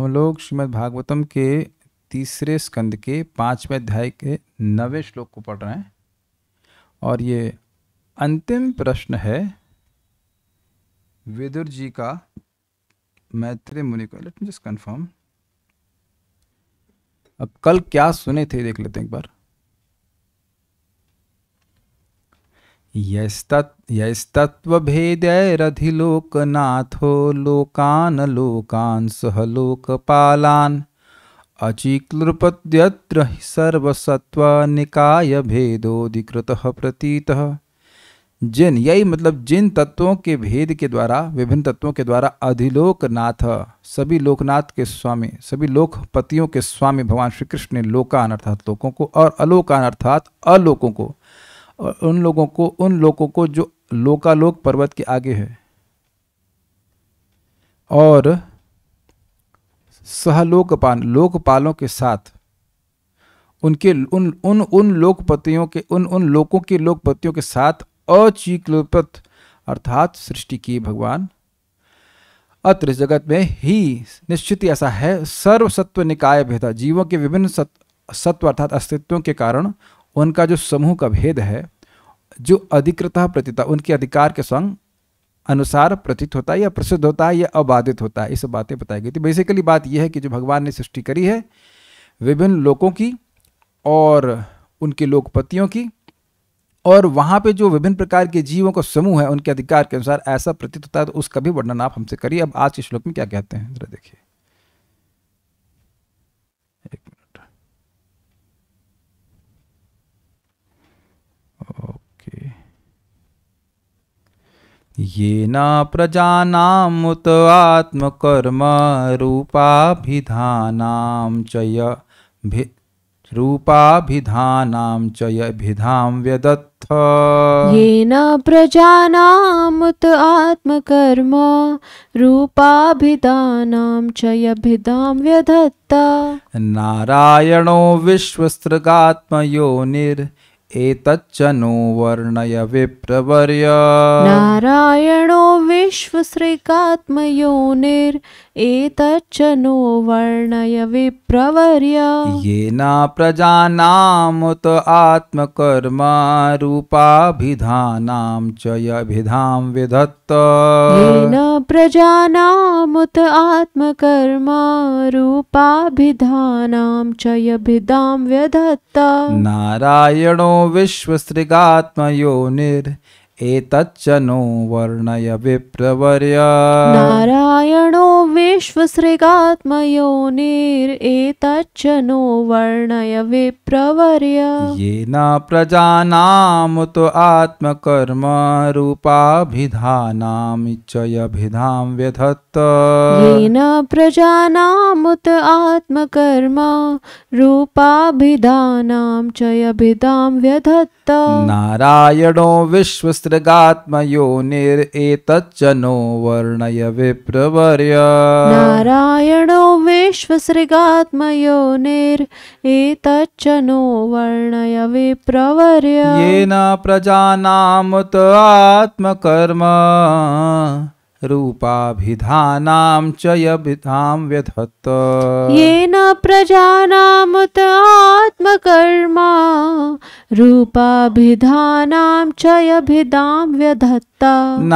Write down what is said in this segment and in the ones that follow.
हम लोग श्रीमद् भागवतम के तीसरे स्कंद के पाँचवें अध्याय के नवे श्लोक को पढ़ रहे हैं और ये अंतिम प्रश्न है विदुर जी का मैत्री मुनि को लेट जस्ट कंफर्म अब कल क्या सुने थे देख लेते हैं एक बार यस्तत्वभेदैरधिलोकनाथो लोकान् लोकान् सह लोकपालान् अचिक्लृपद्यत्र हि सर्वसत्वनिकायभेदोऽधिकृतः प्रतीतः जिन यही मतलब जिन तत्वों के भेद के द्वारा विभिन्न तत्वों के द्वारा अधिलोकनाथ सभी लोकनाथ के स्वामी सभी लोकपतियों के स्वामी भगवान श्री कृष्ण ने लोकान अर्थात लोकों को और अलोकान अर्थात अलोकों को और उन लोगों को उन लोगों को जो लोकालोक पर्वत के आगे है और सहलोकपान लोकपालों के साथ उनके उन उन उन लोकपतियों के उन उन लोगों के लोकपतियों के साथ अचीकलोपत अर्थात सृष्टि की भगवान अत्र जगत में ही निश्चित ऐसा है सर्व सत्व निकाय भेदा जीवों के विभिन्न सत्व अर्थात अस्तित्वों के कारण उनका जो समूह का भेद है जो अधिकृतः प्रतीत उनके अधिकार के संग अनुसार प्रतीत होता है या प्रसिद्ध होता है या अबाधित होता है ये सब बातें बताई गई थी बेसिकली बात यह है कि जो भगवान ने सृष्टि करी है विभिन्न लोगों की और उनके लोकपतियों की और वहाँ पे जो विभिन्न प्रकार के जीवों का समूह है उनके अधिकार के अनुसार ऐसा प्रतीत होता है तो उसका भी वर्णन आप हमसे करिए अब आज के श्लोक में क्या कहते हैं जरा देखिए ये न आत्मकर्मरूपाभिधानां च य रूपाभिधानां च यभिधां व्यदत्थ येन आत्मकर्म रूपाभिधान च यभिधां व्यदत्त नारायणो विश्वसृगात्मयोनिर् एतच्च नो वर्णय विप्रवर्य नारायणो विश्वसृगात्मयोनिर् एतच्चनो वर्णय विप्रवर्य येन प्रजानामुत आत्मकर्मारूपाभिधानां च यभिधां विधत्त येन प्रजानामुत आत्मकर्मारूपाभिधानां च यभिधां विधत्त नारायणो विश्वसृगात्मयोनिर् एतच्च नो वर्णय विप्रवर्य नारायणो विश्वसृगात्मयोनिरेतच्च नो वर्णय विप्रवर्य येन प्रजानामुत आत्मकर्म रूपाभिधानां च यभिधां व्यधत्त येन प्रजानामुत आत्मकर्म रूपाभिधानां च यभिधां व्यधत्त नारायणो विश्वस सृगात्मयोनिरेतच्चनो वर्णय विप्रवर्य नारायणो नो वर्णय विप्रवर्य येन प्रजानामुत आत्मकर्मा रूपाभिधानां च यभिधां व्यधत्त येन प्रजानामुत आत्मकर्मा रूपाभिधानां च यभिधां व्यधत्त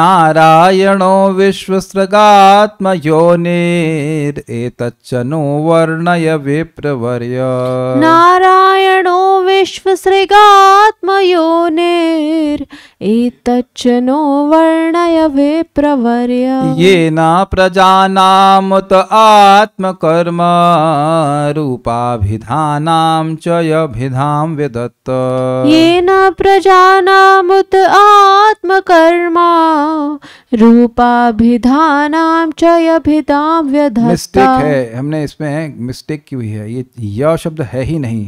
नारायणो विश्वसृगात्मयोनिर् एतच्च नो वर्णय विप्रवर्य नारायणो विश्वसृगात्मयोनिर्एतच्च नो वर्णय न येन प्रजानामुत आत्मकर्म रूपाभिधानां च यभिधां विदत्त येन प्रजानामुत आत्मकर्मा रूपाभिधानां च यभिधां व्यधत्त मिस्टेक है हमने इसमें मिस्टेक की हुई है ये य शब्द है ही नहीं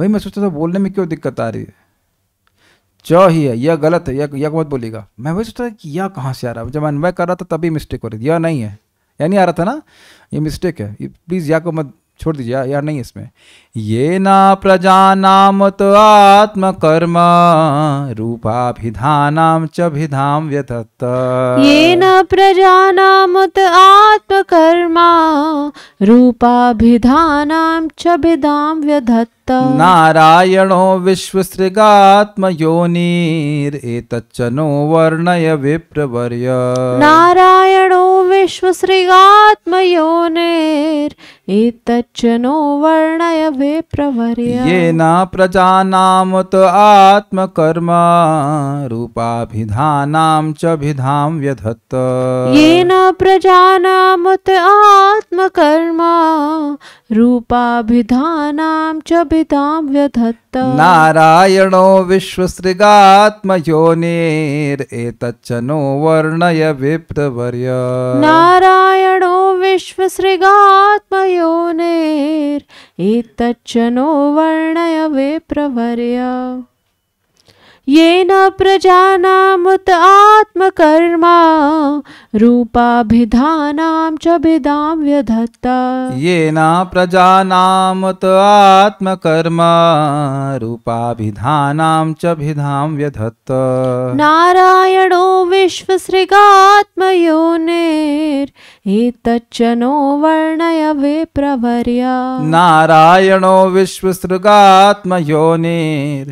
वही मैं सोचता था बोलने में क्यों दिक्कत आ रही है च ही है यह गलत है यह यह मत बोलेगा मैं वही सोचता था कि यह कहाँ से आ रहा है जब मैं कर रहा था तभी मिस्टेक हो रही थी यह नहीं है यह नहीं आ रहा था ना ये मिस्टेक है प्लीज़ या को मत छोड़ दीजिए या, यार नहीं इसमें ये ना प्रजा नाम तो आत्म कर्म रूपाभिधान चिधाम व्यथत ये न प्रजा नाम तो आत्म कर्म रूपाभिधान चिधाम व्यधत्त नारायणो सृगात्म योनिर एतच्चनो वर्णय विप्रवर्य नारायणो विश्वसृगात्मयोनिर्तच्चनो वर्णय वे प्रवर्य ये न प्रजानामुत आत्मकर्म रूपाभिधानाम च विधाम व्यधत्त ये न प्रजानामुत आत्मकर्म रूपाभिधानाम च विधाम व्यधत्त नारायणो विश्वसृगात्मयोनेरेतच्चनो वर्णय विप्रवर्य नारायणो विश्वसृगात्मयोनेरेतच्चनो वर्णय विप्रवर्य न प्रजानामुत आत्मकर्मा रूपाभिधानां च भिदां ये न प्रजानामुत आत्मकर्मा रूपाभिधानां च व्यधत्त नारायणो नो वर्णय वे प्रवर्या नारायणो विश्वसृगात्मयोनिर्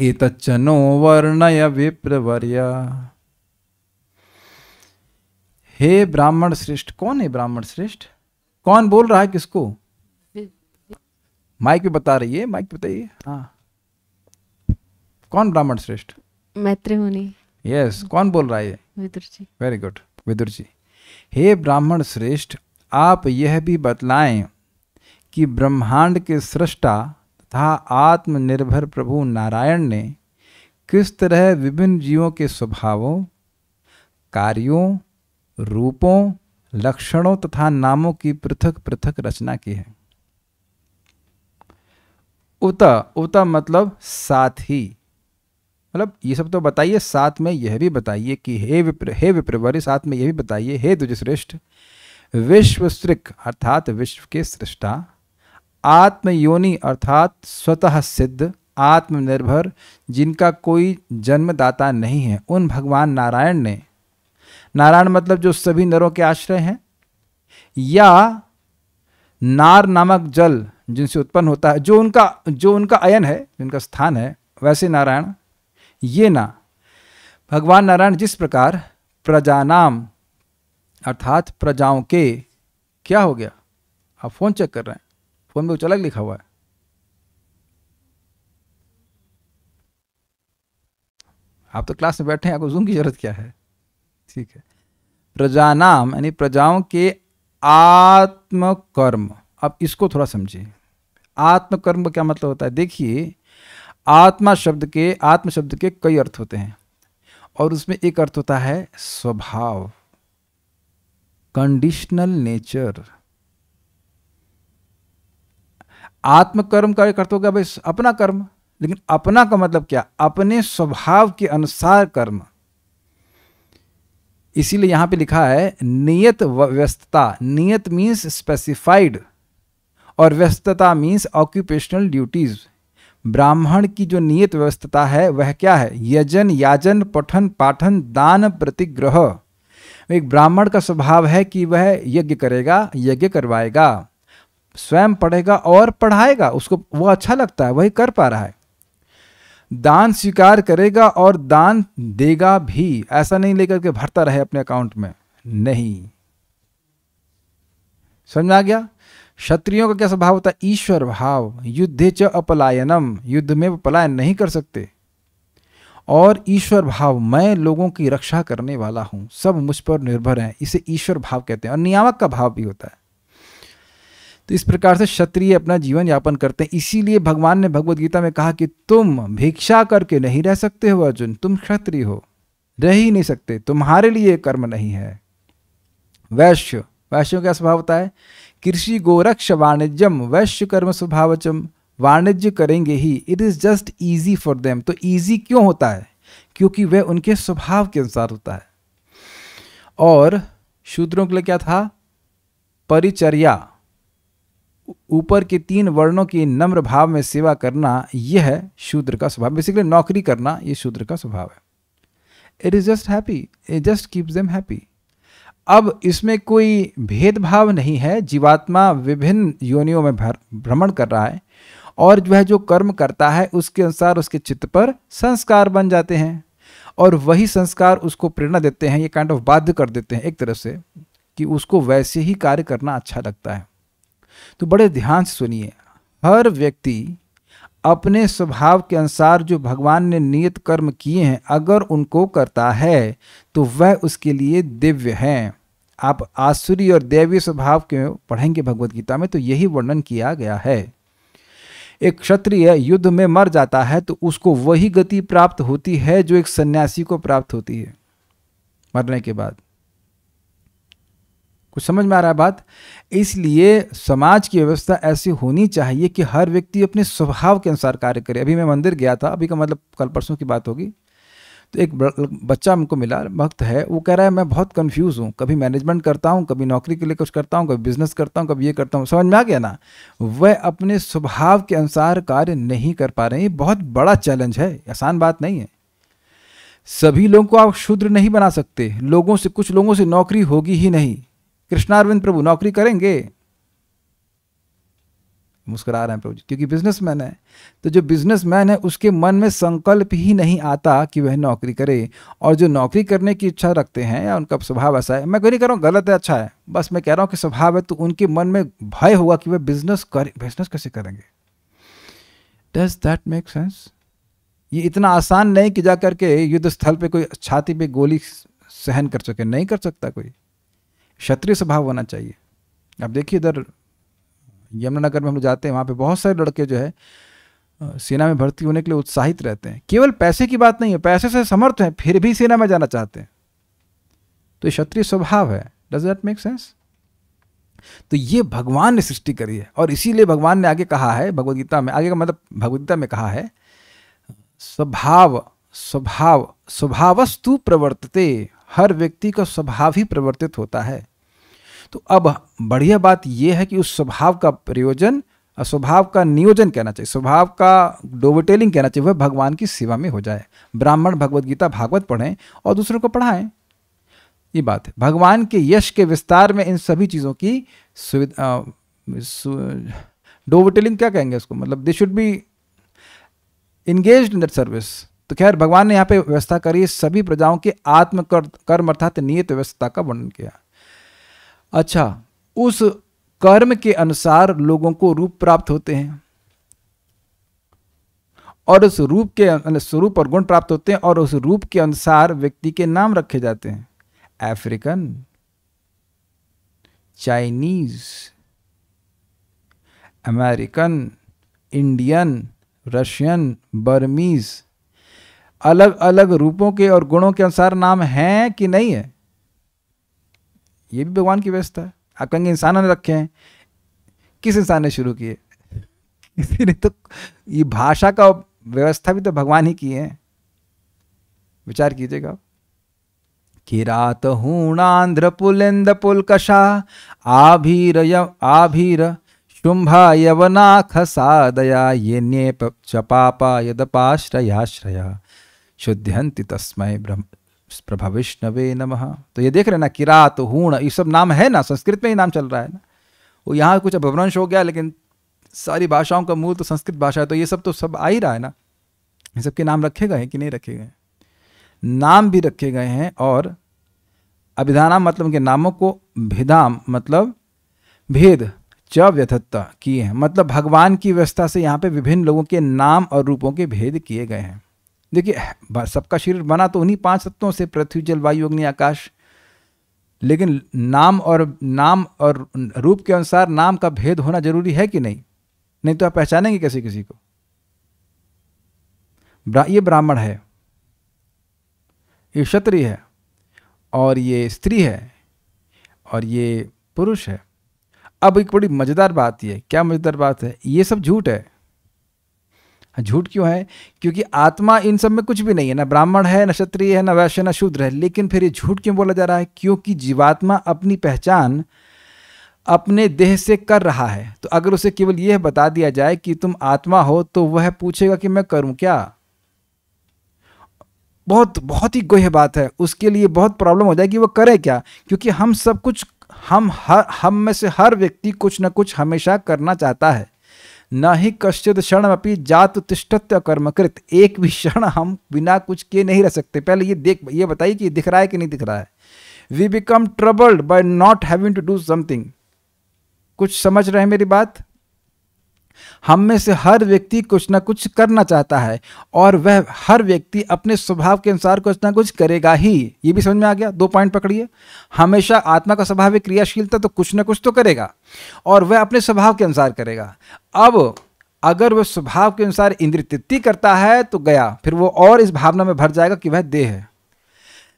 एतच्चनो वर्णय विप्रवर्य हे ब्राह्मण श्रेष्ठ कौन है ब्राह्मण श्रेष्ठ कौन बोल रहा है किसको माइक भी बता रही है माइक बताइए हाँ कौन ब्राह्मण श्रेष्ठ मैत्रेमुनि यस yes, कौन बोल रहा है विदुर जी वेरी गुड विदुर जी हे ब्राह्मण श्रेष्ठ आप यह भी बतलाएं कि ब्रह्मांड के सृष्टा तथा आत्मनिर्भर प्रभु नारायण ने किस तरह विभिन्न जीवों के स्वभावों कार्यों रूपों लक्षणों तथा नामों की पृथक पृथक रचना की है उत उत मतलब साथ ही मतलब ये सब तो बताइए साथ में यह भी बताइए कि हे विप्र हे विप्रवर साथ में यह भी बताइए हे दुजश्रेष्ठ विश्वसृक अर्थात विश्व के सृष्टा आत्मयोनि अर्थात स्वतः सिद्ध आत्मनिर्भर जिनका कोई जन्मदाता नहीं है उन भगवान नारायण ने नारायण मतलब जो सभी नरों के आश्रय हैं या नार नामक जल जिनसे उत्पन्न होता है जो उनका जो उनका अयन है जिनका स्थान है वैसे नारायण ये ना भगवान नारायण जिस प्रकार प्रजानाम अर्थात प्रजाओं के क्या हो गया आप फोन चेक कर रहे हैं फ़ोन में कुछ अलग लिखा हुआ है आप तो क्लास में बैठे हैं आपको जूम की जरूरत क्या है ठीक है प्रजानाम यानी प्रजाओं के आत्मकर्म अब इसको थोड़ा समझिए आत्मकर्म का क्या मतलब होता है देखिए आत्मा शब्द के आत्म शब्द के कई अर्थ होते हैं और उसमें एक अर्थ होता है स्वभाव कंडीशनल नेचर आत्मकर्म कार्य करते होगा भाई अपना कर्म लेकिन अपना का मतलब क्या अपने स्वभाव के अनुसार कर्म इसीलिए यहां पे लिखा है नियत व्यस्तता नियत मीन्स स्पेसिफाइड और व्यस्तता मीन्स ऑक्यूपेशनल ड्यूटीज ब्राह्मण की जो नियत व्यस्तता है वह क्या है यजन याजन पठन पाठन दान प्रतिग्रह एक ब्राह्मण का स्वभाव है कि वह यज्ञ करेगा यज्ञ करवाएगा स्वयं पढ़ेगा और पढ़ाएगा उसको वो अच्छा लगता है वही कर पा रहा है दान स्वीकार करेगा और दान देगा भी ऐसा नहीं लेकर के भरता रहे अपने अकाउंट में नहीं समझ आ गया क्षत्रियों का क्या स्वभाव होता है ईश्वर भाव युद्धे च अपलायनम युद्ध में पलायन नहीं कर सकते और ईश्वर भाव मैं लोगों की रक्षा करने वाला हूं सब मुझ पर निर्भर है इसे ईश्वर भाव कहते हैं और नियामक का भाव भी होता है तो इस प्रकार से क्षत्रिय अपना जीवन यापन करते हैं इसीलिए भगवान ने भगवदगीता गीता में कहा कि तुम भिक्षा करके नहीं रह सकते हो अर्जुन तुम क्षत्रिय हो रह ही नहीं सकते तुम्हारे लिए कर्म नहीं है वैश्य वैश्यों का स्वभाव होता है कृषि गोरक्ष वाणिज्यम वैश्य कर्म स्वभावचम वाणिज्य करेंगे ही it is just easy for them तो ईजी क्यों होता है क्योंकि वह उनके स्वभाव के अनुसार होता है और शूद्रों के लिए क्या था परिचर्या ऊपर के तीन वर्णों की नम्र भाव में सेवा करना यह है शूद्र का स्वभाव बेसिकली नौकरी करना यह शूद्र का स्वभाव है it is just happy it just keeps them happy अब इसमें कोई भेदभाव नहीं है जीवात्मा विभिन्न योनियों में भ्रमण कर रहा है और जो है जो कर्म करता है उसके अनुसार उसके चित्त पर संस्कार बन जाते हैं और वही संस्कार उसको प्रेरणा देते हैं ये काइंड ऑफ बाध्य कर देते हैं एक तरह से कि उसको वैसे ही कार्य करना अच्छा लगता है तो बड़े ध्यान से सुनिए हर व्यक्ति अपने स्वभाव के अनुसार जो भगवान ने नियत कर्म किए हैं अगर उनको करता है तो वह उसके लिए दिव्य है आप आसुरी और देवी स्वभाव के पढ़ेंगे भगवत गीता में तो यही वर्णन किया गया है एक क्षत्रिय युद्ध में मर जाता है तो उसको वही गति प्राप्त होती है जो एक सन्यासी को प्राप्त होती है मरने के बाद कुछ समझ में आ रहा है बात इसलिए समाज की व्यवस्था ऐसी होनी चाहिए कि हर व्यक्ति अपने स्वभाव के अनुसार कार्य करे अभी मैं मंदिर गया था अभी का मतलब कल परसों की बात होगी तो एक बच्चा हमको मिला भक्त है वो कह रहा है मैं बहुत कंफ्यूज हूँ कभी मैनेजमेंट करता हूँ कभी नौकरी के लिए कुछ करता हूँ कभी बिजनेस करता हूँ कभी ये करता हूँ समझ में आ गया ना वह अपने स्वभाव के अनुसार कार्य नहीं कर पा रहे ये बहुत बड़ा चैलेंज है आसान बात नहीं है सभी लोगों को आप शूद्र नहीं बना सकते लोगों से कुछ लोगों से नौकरी होगी ही नहीं कृष्णारविंद प्रभु नौकरी करेंगे मुस्कुरा रहे हैं प्रभु जी क्योंकि बिजनेसमैन है तो जो बिजनेसमैन है उसके मन में संकल्प ही नहीं आता कि वह नौकरी करे और जो नौकरी करने की इच्छा रखते हैं या उनका स्वभाव ऐसा है मैं कोई नहीं कह रहा हूँ गलत है अच्छा है बस मैं कह रहा हूँ कि स्वभाव है तो उनके मन में भय होगा कि वह बिजनेस कर बिजनेस कैसे करेंगे डज दैट मेक सेंस ये इतना आसान नहीं कि जा करके युद्ध स्थल पर कोई छाती पर गोली सहन कर सके नहीं कर सकता कोई क्षत्रिय स्वभाव होना चाहिए अब देखिए इधर यमुनानगर में हम लोग जाते हैं वहाँ पे बहुत सारे लड़के जो है सेना में भर्ती होने के लिए उत्साहित रहते हैं केवल पैसे की बात नहीं है पैसे से समर्थ हैं फिर भी सेना में जाना चाहते हैं तो क्षत्रिय स्वभाव है डज दैट मेक सेंस तो ये भगवान ने सृष्टि करी है और इसीलिए भगवान ने आगे कहा है भगवदगीता में आगे का मतलब भगवदगीता में कहा है स्वभाव स्वभाव स्वभावस्तु प्रवर्तते हर व्यक्ति का स्वभाव ही प्रवर्तित होता है तो अब बढ़िया बात यह है कि उस स्वभाव का प्रयोजन स्वभाव का नियोजन कहना चाहिए स्वभाव का डोवटेलिंग कहना चाहिए वह भगवान की सेवा में हो जाए ब्राह्मण भगवत गीता भागवत पढ़ें और दूसरों को पढ़ाएं ये बात है भगवान के यश के विस्तार में इन सभी चीज़ों की सुविधा डोवटेलिंग क्या कहेंगे उसको मतलब they should be engage in that service तो खैर भगवान ने यहाँ पे व्यवस्था करी सभी प्रजाओं के आत्म कर्म अर्थात नियत व्यवस्था का वर्णन किया अच्छा उस कर्म के अनुसार लोगों को रूप प्राप्त होते हैं और उस रूप के स्वरूप और गुण प्राप्त होते हैं और उस रूप के अनुसार व्यक्ति के नाम रखे जाते हैं African Chinese American Indian Russian Burmese अलग अलग रूपों के और गुणों के अनुसार नाम हैं कि नहीं है ये भी भगवान की व्यवस्था है आप कहेंगे इंसानों ने रखे हैं किस इंसान ने शुरू किए किसी ने तो ये भाषा का व्यवस्था भी तो भगवान ही की है विचार कीजिएगा आप किरात हूणांध्र पुल कषा आभीर आभीर शुंभा खसा दया ये ने चपापा पापा यदपाश्रयाश्रया शुद्ध्यन्ति तस्मय ब्रह्म प्रभा नम तो ये देख रहे ना किरात हूण ये सब नाम है ना संस्कृत में ही नाम चल रहा है ना वो यहाँ कुछ अपभ्रंश हो गया लेकिन सारी भाषाओं का मूल तो संस्कृत भाषा है तो ये सब तो सब आ ही रहा है ना ये सब के नाम रखे गए हैं कि नहीं रखे गए नाम भी रखे गए हैं और अभिधानाम मतलब उनके नामों को भिधाम मतलब भेद च व्यथत्ता किए हैं मतलब भगवान की व्यवस्था से यहाँ पे विभिन्न लोगों के नाम और रूपों के भेद किए गए हैं देखिए सबका शरीर बना तो उन्हीं पांच तत्वों से पृथ्वी जल वायु अग्नि आकाश लेकिन नाम और नाम और रूप के अनुसार नाम का भेद होना जरूरी है कि नहीं नहीं तो आप पहचानेंगे कैसे किसी को ये ब्राह्मण है ये क्षत्रिय है और ये स्त्री है और ये पुरुष है अब एक बड़ी मज़ेदार बात यह क्या मज़ेदार बात है ये सब झूठ है हाँ, झूठ क्यों है क्योंकि आत्मा इन सब में कुछ भी नहीं है ना ब्राह्मण है ना क्षत्रिय है ना वैश्य ना शूद्र है लेकिन फिर ये झूठ क्यों बोला जा रहा है क्योंकि जीवात्मा अपनी पहचान अपने देह से कर रहा है तो अगर उसे केवल यह बता दिया जाए कि तुम आत्मा हो तो वह पूछेगा कि मैं करूं क्या बहुत बहुत ही गोह बात है उसके लिए बहुत प्रॉब्लम हो जाएगी वह करे क्या क्योंकि हम सब कुछ हम हर हम में से हर व्यक्ति कुछ ना कुछ हमेशा करना चाहता है न ही कश्चित क्षण अपनी जात तिष्ठत्य कर्मकृत एक भी क्षण हम बिना कुछ के नहीं रह सकते पहले ये देख ये बताइए कि दिख रहा है कि नहीं दिख रहा है we become troubled by not having to do something कुछ समझ रहे हैं मेरी बात हम में से हर व्यक्ति कुछ ना कुछ करना चाहता है और वह हर व्यक्ति अपने स्वभाव के अनुसार कुछ ना कुछ करेगा ही ये भी समझ में आ गया दो पॉइंट पकड़िए हमेशा आत्मा का स्वाभाविक क्रियाशीलता तो कुछ ना कुछ तो करेगा और वह अपने स्वभाव के अनुसार करेगा अब अगर वह स्वभाव के अनुसार इंद्र तृप्ति करता है तो गया फिर वो और इस भावना में भर जाएगा कि वह देह है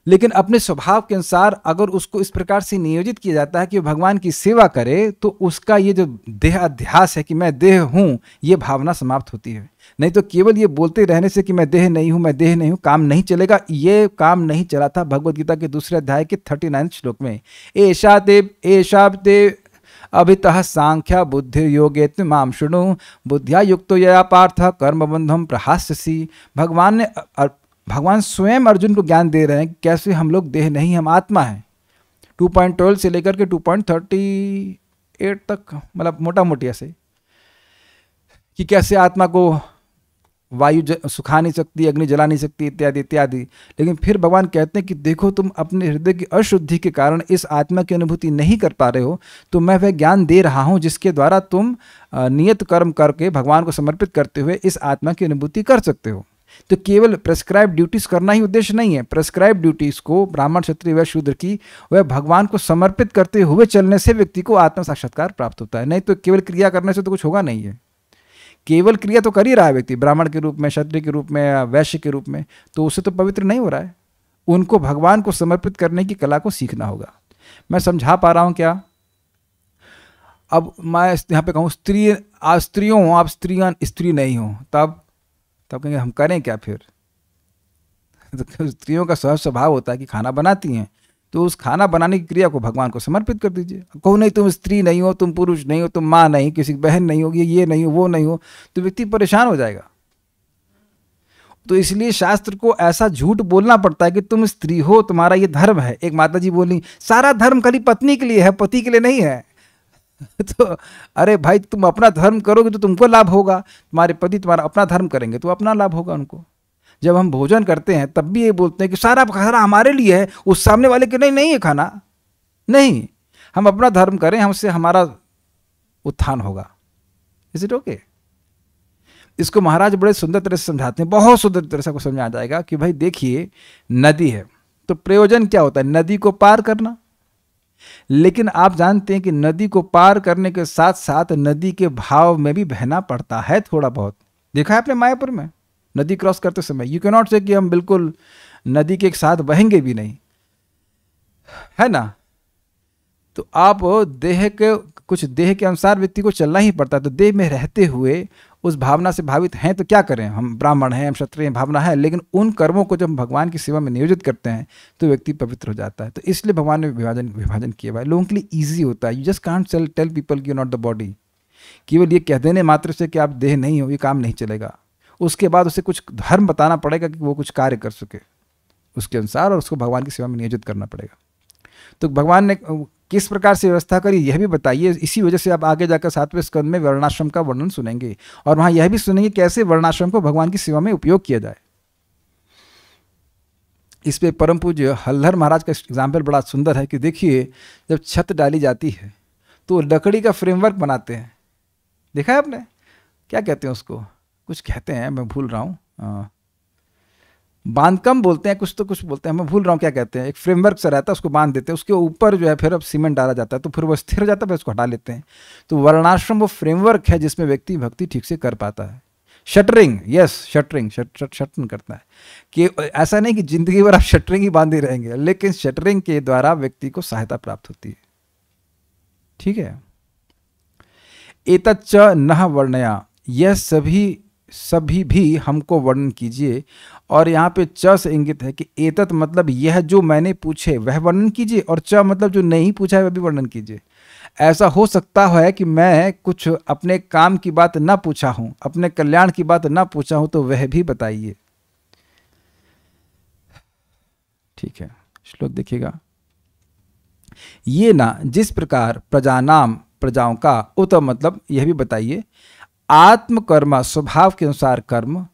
लेकिन अपने स्वभाव के अनुसार अगर उसको इस प्रकार से नियोजित किया जाता है कि भगवान की सेवा करे तो उसका ये जो देह अध्यास है कि मैं देह हूँ ये भावना समाप्त होती है नहीं तो केवल ये बोलते रहने से कि मैं देह नहीं हूँ मैं देह नहीं हूँ काम नहीं चलेगा ये काम नहीं चला था भगवदगीता के दूसरे अध्याय के थर्टी श्लोक में ऐशा देव ऐशा देव अभित सांख्या बुद्धि योगे माम शुणु बुद्धिया युक्त तो यया पार्थ कर्म बंधम प्रहास्यसी भगवान ने भगवान स्वयं अर्जुन को ज्ञान दे रहे हैं कैसे हम लोग देह नहीं हम आत्मा हैं 2.12 से लेकर के 2.38 तक मतलब मोटा मोटी ऐसे कि कैसे आत्मा को वायु सुखा नहीं सकती अग्नि जला नहीं सकती इत्यादि इत्यादि लेकिन फिर भगवान कहते हैं कि देखो तुम अपने हृदय की अशुद्धि के कारण इस आत्मा की अनुभूति नहीं कर पा रहे हो तो मैं वह ज्ञान दे रहा हूँ जिसके द्वारा तुम नियत कर्म करके भगवान को समर्पित करते हुए इस आत्मा की अनुभूति कर सकते हो तो केवल प्रेस्क्राइब ड्यूटीज करना ही उद्देश्य नहीं है प्रेस्क्राइब ड्यूटीज को ब्राह्मण क्षत्रिय व शूद्र की वह भगवान को समर्पित करते हुए चलने से व्यक्ति को आत्म साक्षात्कार प्राप्त होता है नहीं तो केवल क्रिया करने से तो कुछ होगा नहीं है केवल क्रिया तो कर ही रहा है व्यक्ति ब्राह्मण के रूप में क्षत्रिय के रूप में वैश्य के रूप में तो उसे तो पवित्र नहीं हो रहा है उनको भगवान को समर्पित करने की कला को सीखना होगा मैं समझा पा रहा हूं क्या अब मैं यहां पे कहूं स्त्री स्त्रियों आप स्त्री स्त्री नहीं हो तब तब तो कहेंगे हम करें क्या फिर तो स्त्रियों का स्वभाव स्वभाव होता है कि खाना बनाती हैं तो उस खाना बनाने की क्रिया को भगवान को समर्पित कर दीजिए कहो नहीं तुम स्त्री नहीं हो तुम पुरुष नहीं हो तुम माँ नहीं किसी की बहन नहीं होगी ये नहीं हो वो नहीं हो तो व्यक्ति परेशान हो जाएगा तो इसलिए शास्त्र को ऐसा झूठ बोलना पड़ता है कि तुम स्त्री हो तुम्हारा ये धर्म है एक माता जी बोली सारा धर्म खाली पत्नी के लिए है पति के लिए नहीं है तो अरे भाई तुम अपना धर्म करोगे तो तुमको लाभ होगा तुम्हारे पति तुम्हारा अपना धर्म करेंगे तो अपना लाभ होगा उनको जब हम भोजन करते हैं तब भी ये बोलते हैं कि सारा खाना हमारे लिए है उस सामने वाले के नहीं नहीं है खाना नहीं हम अपना धर्म करें हमसे हमारा उत्थान होगा इज इट ओके इसको महाराज बड़े सुंदर तरह से समझाते हैं बहुत सुंदर तरह से आपको समझा जाएगा कि भाई देखिए नदी है तो प्रयोजन क्या होता है नदी को पार करना लेकिन आप जानते हैं कि नदी को पार करने के साथ साथ नदी के भाव में भी बहना पड़ता है थोड़ा बहुत देखा है आपने मायापुर में नदी क्रॉस करते समय यू कैनॉट से कि हम बिल्कुल नदी के साथ बहेंगे भी नहीं है ना तो आप देह के कुछ देह के अनुसार व्यक्ति को चलना ही पड़ता है तो देह में रहते हुए उस भावना से भावित हैं तो क्या करें हम ब्राह्मण हैं हम क्षत्रिय भावना है लेकिन उन कर्मों को जब हम भगवान की सेवा में नियोजित करते हैं तो व्यक्ति पवित्र हो जाता है तो इसलिए भगवान ने विभाजन विभाजन किया हुआ लोगों के लिए ईजी होता है you just can't sell tell people you not the body केवल ये कह देने मात्र से कि आप देह नहीं हो ये काम नहीं चलेगा उसके बाद उसे कुछ धर्म बताना पड़ेगा कि वो कुछ कार्य कर सके उसके अनुसार और उसको भगवान की सेवा में नियोजित करना पड़ेगा तो भगवान ने किस प्रकार से व्यवस्था करी यह भी बताइए इसी वजह से आप आगे जाकर सातवें स्कंद में वर्णाश्रम का वर्णन सुनेंगे और वहां यह भी सुनेंगे कैसे वर्णाश्रम को भगवान की सेवा में उपयोग किया जाए इस पे परम पूज्य हल्हर महाराज का एग्जाम्पल बड़ा सुंदर है कि देखिए जब छत डाली जाती है तो लकड़ी का फ्रेमवर्क बनाते हैं देखा है आपने क्या कहते हैं उसको कुछ कहते हैं मैं भूल रहा हूँ बांधकम बोलते हैं कुछ तो कुछ बोलते हैं मैं भूल रहा हूँ क्या कहते हैं एक फ्रेमवर्क से रहता है उसको बांध देते हैं उसके ऊपर जो है फिर अब सीमेंट डाला जाता है तो फिर वो स्थिर हो जाता है फिर उसको हटा लेते हैं तो वर्णाश्रम वो फ्रेमवर्क है जिसमें व्यक्ति भक्ति ठीक से कर पाता है शटरिंग यस शटरिंग शटरिंग करता है कि ऐसा नहीं कि जिंदगी भर आप शटरिंग ही बांधे रहेंगे लेकिन शटरिंग के द्वारा व्यक्ति को सहायता प्राप्त होती है ठीक है एतच्च न वर्णया यह सभी सभी भी हमको वर्णन कीजिए और यहाँ पे च से इंगित है कि एतत मतलब यह जो मैंने पूछे वह वर्णन कीजिए और च मतलब जो नहीं पूछा है वह भी वर्णन कीजिए ऐसा हो सकता है कि मैं कुछ अपने काम की बात ना पूछा हूँ अपने कल्याण की बात ना पूछा हूँ तो वह भी बताइए ठीक है श्लोक देखिएगा ये ना जिस प्रकार प्रजानाम प्रजाओं का उत मतलब यह भी बताइए आत्मकर्म स्वभाव के अनुसार कर्म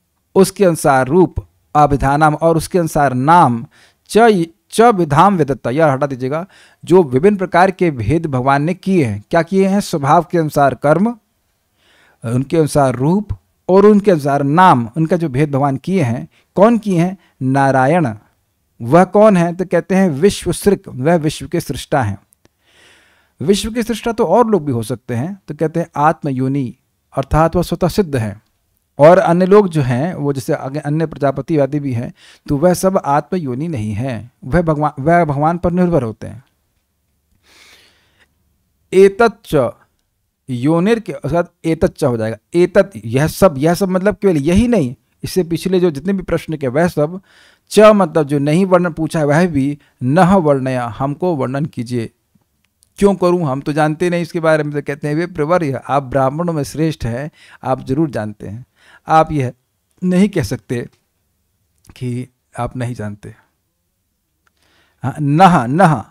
उसके अनुसार रूप अभिधानाम और उसके अनुसार नाम च च विधाम वेदत्त यह हटा दीजिएगा जो विभिन्न प्रकार के भेद भगवान ने किए हैं क्या किए हैं स्वभाव के अनुसार कर्म उनके अनुसार रूप और उनके अनुसार नाम उनका जो भेद भगवान किए हैं कौन किए हैं नारायण वह कौन है तो कहते हैं विश्व सृक वह विश्व के सृष्टा हैं विश्व के सृष्टा तो और लोग भी हो सकते हैं तो कहते हैं आत्मयोनी अर्थात वह स्वतः सिद्ध हैं और अन्य लोग जो हैं वो जैसे अन्य प्रजापति आदि भी हैं तो वह सब आत्म योनि नहीं है वह भगवान वह भगवान पर निर्भर होते हैं एतच्च योनिर के अर्थात एतच्च हो जाएगा एतत् यह सब यह सब मतलब केवल यही नहीं इससे पिछले जो जितने भी प्रश्न के वह सब च मतलब जो नहीं वर्णन पूछा है वह भी न वर्णया हमको वर्णन कीजिए क्यों करूं हम तो जानते नहीं इसके बारे में तो कहते हैं वे प्रवर आप ब्राह्मणों में श्रेष्ठ हैं आप जरूर जानते हैं आप यह नहीं कह सकते कि आप नहीं जानते हाँ, नह नह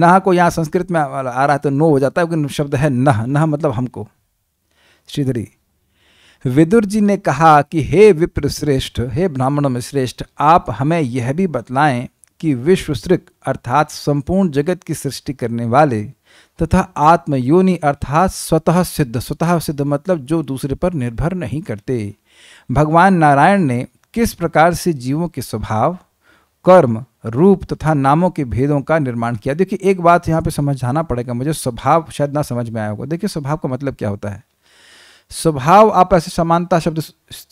नह को यहाँ संस्कृत में आ रहा है तो नो हो जाता है शब्द है नह नह मतलब हमको श्रीधरी विदुर जी ने कहा कि हे विप्र श्रेष्ठ हे ब्राह्मणों में श्रेष्ठ आप हमें यह भी बतलाएं कि विश्वसृक अर्थात संपूर्ण जगत की सृष्टि करने वाले तथा आत्म योनि अर्थात स्वतः सिद्ध स्वतः सिद्ध मतलब जो दूसरे पर निर्भर नहीं करते भगवान नारायण ने किस प्रकार से जीवों के स्वभाव कर्म रूप तथा नामों के भेदों का निर्माण किया देखिए एक बात यहाँ पे समझाना पड़ेगा मुझे स्वभाव शायद ना समझ में आया होगा देखिए स्वभाव का मतलब क्या होता है स्वभाव आप ऐसे समानता शब्द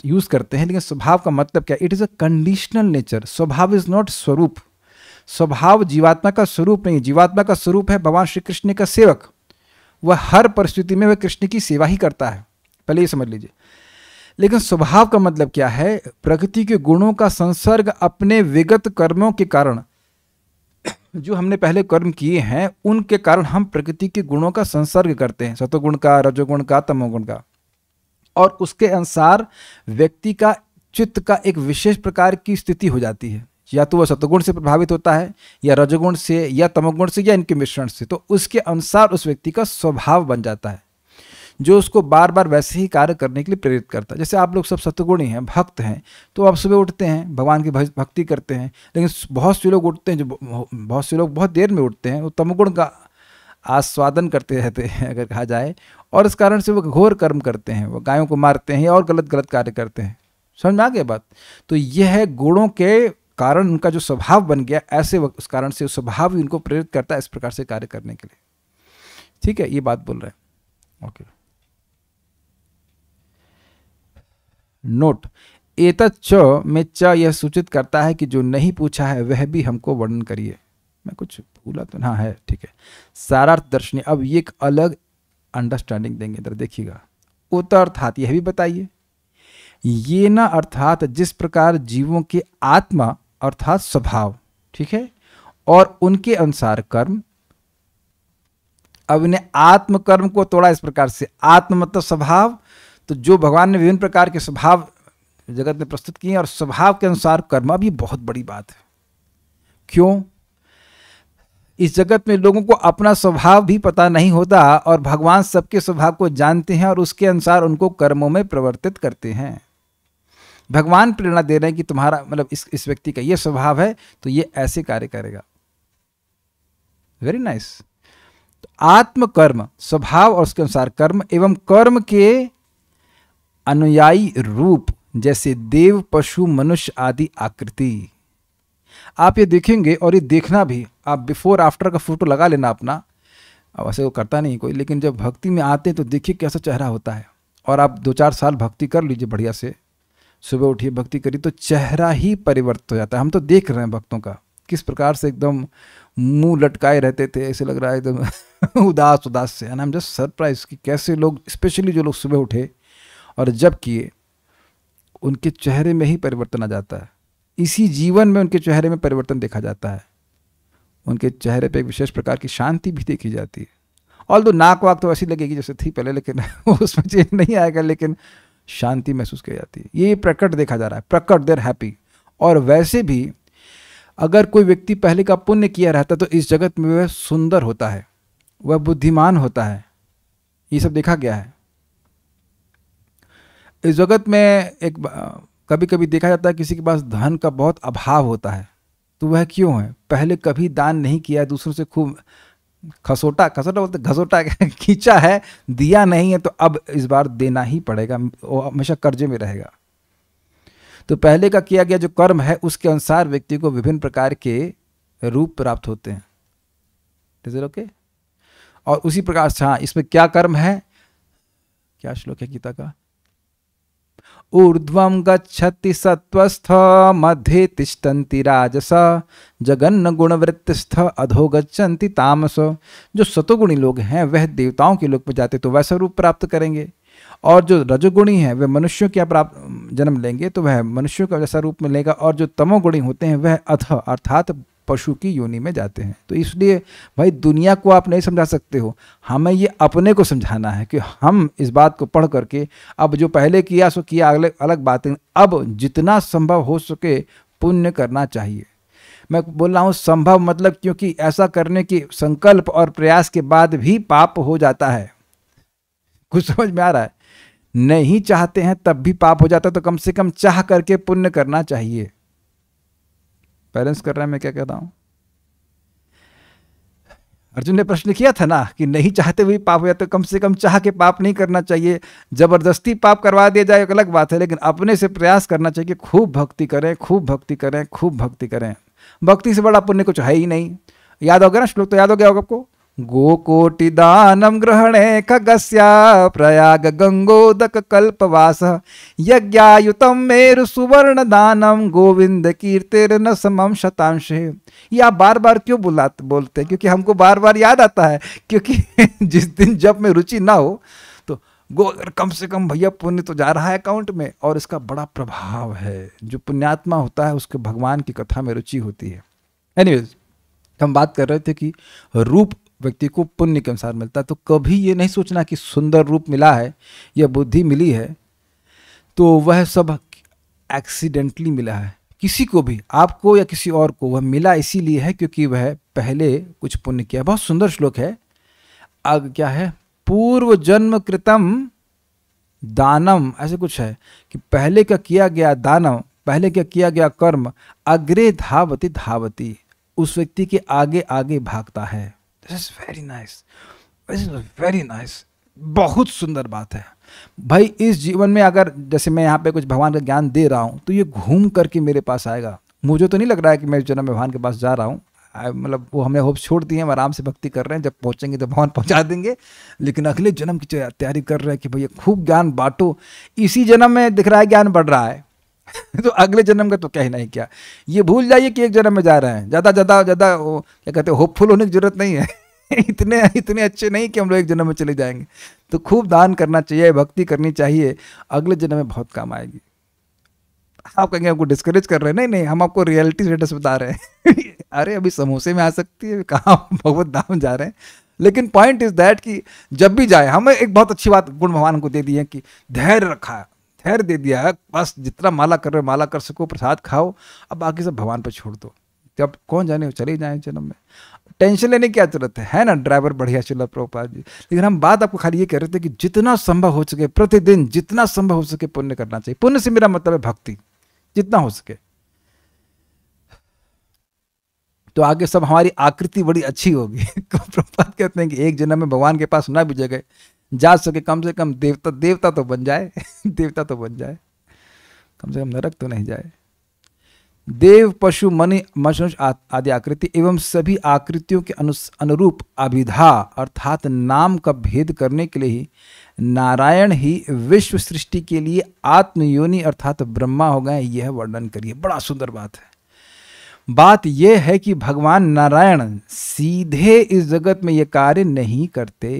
यूज करते हैं लेकिन स्वभाव का मतलब क्या it is a conditional nature स्वभाव इज नॉट स्वरूप स्वभाव जीवात्मा का स्वरूप नहीं जीवात्मा का स्वरूप है भगवान श्री कृष्ण का सेवक वह हर परिस्थिति में वह कृष्ण की सेवा ही करता है पहले ये समझ लीजिए लेकिन स्वभाव का मतलब क्या है प्रकृति के गुणों का संसर्ग अपने विगत कर्मों के कारण जो हमने पहले कर्म किए हैं उनके कारण हम प्रकृति के गुणों का संसर्ग करते हैं सतोगुण का रजोगुण का तमोगुण का और उसके अनुसार व्यक्ति का चित्त का एक विशेष प्रकार की स्थिति हो जाती है या तो वह सतगुण से प्रभावित होता है या रजगुण से या तमगुण से या इनके मिश्रण से तो उसके अनुसार उस व्यक्ति का स्वभाव बन जाता है जो उसको बार बार वैसे ही कार्य करने के लिए प्रेरित करता है जैसे आप लोग सब सतगुणी हैं भक्त हैं तो आप सुबह उठते हैं भगवान की भक्ति करते हैं लेकिन बहुत से लोग उठते हैं जो बहुत से लोग बहुत देर में उठते हैं वो तमगुण का आस्वादन करते रहते हैं अगर कहा जाए और इस कारण से वो घोर कर्म करते हैं वो गायों को मारते हैं और गलत गलत कार्य करते हैं समझ में आ गया बात तो यह गुणों के कारण उनका जो स्वभाव बन गया ऐसे उस कारण से स्वभाव ही उनको प्रेरित करता है इस प्रकार से कार्य करने के लिए ठीक है ये बात बोल रहे हैं ओके नोट एत च में च यह सूचित करता है कि जो नहीं पूछा है वह भी हमको वर्णन करिए मैं कुछ भूला तो हाँ है ठीक है सारार्थ दर्शनी अब ये एक अलग अंडरस्टैंडिंग देंगे इधर देखिएगा उत अर्थात यह भी बताइए ये ना अर्थात जिस प्रकार जीवों के आत्मा अर्थात स्वभाव ठीक है और उनके अनुसार कर्म अब इन्हें आत्म कर्म को तोड़ा इस प्रकार से आत्म मतलब स्वभाव तो जो भगवान ने विभिन्न प्रकार के स्वभाव जगत में प्रस्तुत किए और स्वभाव के अनुसार कर्म अभी बहुत बड़ी बात है क्यों इस जगत में लोगों को अपना स्वभाव भी पता नहीं होता और भगवान सबके स्वभाव को जानते हैं और उसके अनुसार उनको कर्मों में प्रवर्तित करते हैं भगवान प्रेरणा दे रहे हैं कि तुम्हारा मतलब इस इस व्यक्ति का ये स्वभाव है तो ये ऐसे कार्य करेगा वेरी नाइस nice. तो आत्मकर्म स्वभाव और उसके अनुसार कर्म एवं कर्म के अनुयायी रूप जैसे देव पशु मनुष्य आदि आकृति आप ये देखेंगे और ये देखना भी आप बिफोर आफ्टर का फोटो लगा लेना अपना अब ऐसे वो करता नहीं कोई लेकिन जब भक्ति में आते हैं तो देखिए कैसा चेहरा होता है और आप दो चार साल भक्ति कर लीजिए बढ़िया से सुबह उठिए भक्ति करी तो चेहरा ही परिवर्तित हो जाता है हम तो देख रहे हैं भक्तों का किस प्रकार से एकदम मुंह लटकाए रहते थे ऐसे लग रहा है एकदम उदास उदास से and I am just surprise कि कैसे लोग स्पेशली जो लोग सुबह उठे और जब किए उनके चेहरे में ही परिवर्तन आ जाता है इसी जीवन में उनके चेहरे में परिवर्तन देखा जाता है उनके चेहरे पर एक विशेष प्रकार की शांति भी देखी जाती है ऑल दो नाक वाक तो ऐसी लगेगी जैसे थी पहले लेकिन उसमें चेंज नहीं आएगा लेकिन शांति महसूस की जाती है ये प्रकट देखा जा रहा है प्रकट देर हैप्पी और वैसे भी अगर कोई व्यक्ति पहले का पुण्य किया रहता तो इस जगत में वह सुंदर होता है वह बुद्धिमान होता है ये सब देखा गया है इस जगत में एक कभी कभी देखा जाता है किसी के पास धन का बहुत अभाव होता है तो वह क्यों है पहले कभी दान नहीं किया दूसरों से खूब खसोटा खसोटा बोलते घसोटा खींचा है दिया नहीं है तो अब इस बार देना ही पड़ेगा वो हमेशा कर्जे में रहेगा तो पहले का किया गया जो कर्म है उसके अनुसार व्यक्ति को विभिन्न प्रकार के रूप प्राप्त होते हैं ओके okay? और उसी प्रकार से हाँ इसमें क्या कर्म है क्या श्लोक है गीता का ऊर्ध्व गच्छति सत्वस्थ मध्ये तिष्ठन्ति राजस जगन्न गुणवृत्तस्थ अधो गच्छन्ति तामस जो सतोगुणी लोग हैं वह देवताओं के लोक में जाते तो वैसा रूप प्राप्त करेंगे और जो रजोगुणी हैं वे मनुष्यों क्या प्राप्त जन्म लेंगे तो वह मनुष्यों का वैसा रूप मिलेगा और जो तमोगुणी होते हैं वह अथ अर्थात पशु की योनि में जाते हैं तो इसलिए भाई दुनिया को आप नहीं समझा सकते हो हमें ये अपने को समझाना है कि हम इस बात को पढ़ करके अब जो पहले किया सो किया अगले अलग बातें अब जितना संभव हो सके पुण्य करना चाहिए मैं बोल रहा हूँ संभव मतलब क्योंकि ऐसा करने की संकल्प और प्रयास के बाद भी पाप हो जाता है कुछ समझ में आ रहा है नहीं चाहते हैं तब भी पाप हो जाता है तो कम से कम चाह करके पुण्य करना चाहिए बैलेंस कर रहा है मैं क्या कहता हूँ अर्जुन ने प्रश्न किया था ना कि नहीं चाहते हुए पाप हुआ तो कम से कम चाह के पाप नहीं करना चाहिए जबरदस्ती पाप करवा दिया जाए एक अलग बात है लेकिन अपने से प्रयास करना चाहिए कि खूब भक्ति करें खूब भक्ति करें खूब भक्ति करें भक्ति से बड़ा पुण्य कुछ है ही नहीं याद हो गया ना श्लोक तो याद हो गया होगा आपको गोकोटिदानं ग्रहणे खगस्य प्रयागगङ्गोदककल्पवासः यज्ञायुतं मेरुसुवर्णदानं गोविन्दकीर्तिर्न समं शतांशे ये आप बार बार क्यों बुलाते बोलते हैं क्योंकि हमको बार बार याद आता है क्योंकि जिस दिन जब में रुचि ना हो तो गो अगर कम से कम भैया पुण्य तो जा रहा है अकाउंट में और इसका बड़ा प्रभाव है जो पुण्यात्मा होता है उसके भगवान की कथा में रुचि होती है एनीवेज हम बात कर रहे थे कि रूप व्यक्ति को पुण्य के अनुसार मिलता है तो कभी ये नहीं सोचना कि सुंदर रूप मिला है या बुद्धि मिली है तो वह सब एक्सीडेंटली मिला है किसी को भी आपको या किसी और को वह मिला इसीलिए है क्योंकि वह पहले कुछ पुण्य किया बहुत सुंदर श्लोक है अग क्या है पूर्व जन्म कृतम दानम ऐसे कुछ है कि पहले का किया गया दानव पहले क्या किया गया कर्म अग्रे धावती धावती उस व्यक्ति के आगे आगे भागता है this is very nice this is very nice बहुत सुंदर बात है भाई इस जीवन में अगर जैसे मैं यहाँ पे कुछ भगवान का ज्ञान दे रहा हूँ तो ये घूम करके मेरे पास आएगा मुझे तो नहीं लग रहा है कि मैं जन्म भगवान के पास जा रहा हूँ मतलब वो हमें होप छोड़ दिए हम आराम से भक्ति कर रहे हैं जब पहुँचेंगे तो भगवान पहुँचा देंगे लेकिन अगले जन्म की तैयारी कर रहे हैं कि भैया खूब ज्ञान बांटो इसी जन्म में दिख रहा है ज्ञान बढ़ रहा है तो अगले जन्म का तो क्या ही नहीं क्या ये भूल जाइए कि एक जन्म में जा रहे हैं ज़्यादा ज़्यादा ज़्यादा क्या कहते हैं होपफुल होने की ज़रूरत नहीं है इतने इतने अच्छे नहीं कि हम लोग एक जन्म में चले जाएंगे तो खूब दान करना चाहिए भक्ति करनी चाहिए अगले जन्म में बहुत काम आएगी आप कहेंगे आपको डिस्करेज कर रहे हैं नहीं नहीं हम आपको रियलिटी स्टेटस बता रहे हैं अरे अभी समोसे में आ सकती है कहाँ भगवत धाम जा रहे हैं लेकिन पॉइंट इज दैट कि जब भी जाए हमें एक बहुत अच्छी बात गुण भगवान को दे दी है कि धैर्य रखा थैर दे दिया है बस जितना माला कर रहे माला कर सको प्रसाद खाओ अब बाकी सब भगवान पर छोड़ दो जब कौन जाने हो चले जाए जन्म में टेंशन लेने की क्या जरूरत है है ना ड्राइवर बढ़िया चला प्रोपाद जी लेकिन हम बात आपको खाली ये कह रहे थे कि जितना संभव हो सके प्रतिदिन जितना संभव हो सके पुण्य करना चाहिए पुण्य से मेरा मतलब है भक्ति जितना हो सके तो आगे सब हमारी आकृति बड़ी अच्छी होगी प्रपात कहते हैं कि एक जन्म में भगवान के पास ना भी जगह जा सके कम से कम देवता देवता तो बन जाए देवता तो बन जाए कम से कम नरक तो नहीं जाए देव पशु मनि मनुष्य आदि आकृति एवं सभी आकृतियों के अनुरूप अभिधा अर्थात नाम का भेद करने के लिए ही नारायण ही विश्व सृष्टि के लिए आत्मयोनि अर्थात ब्रह्मा हो गए यह वर्णन करिए बड़ा सुंदर बात है बात यह है कि भगवान नारायण सीधे इस जगत में ये कार्य नहीं करते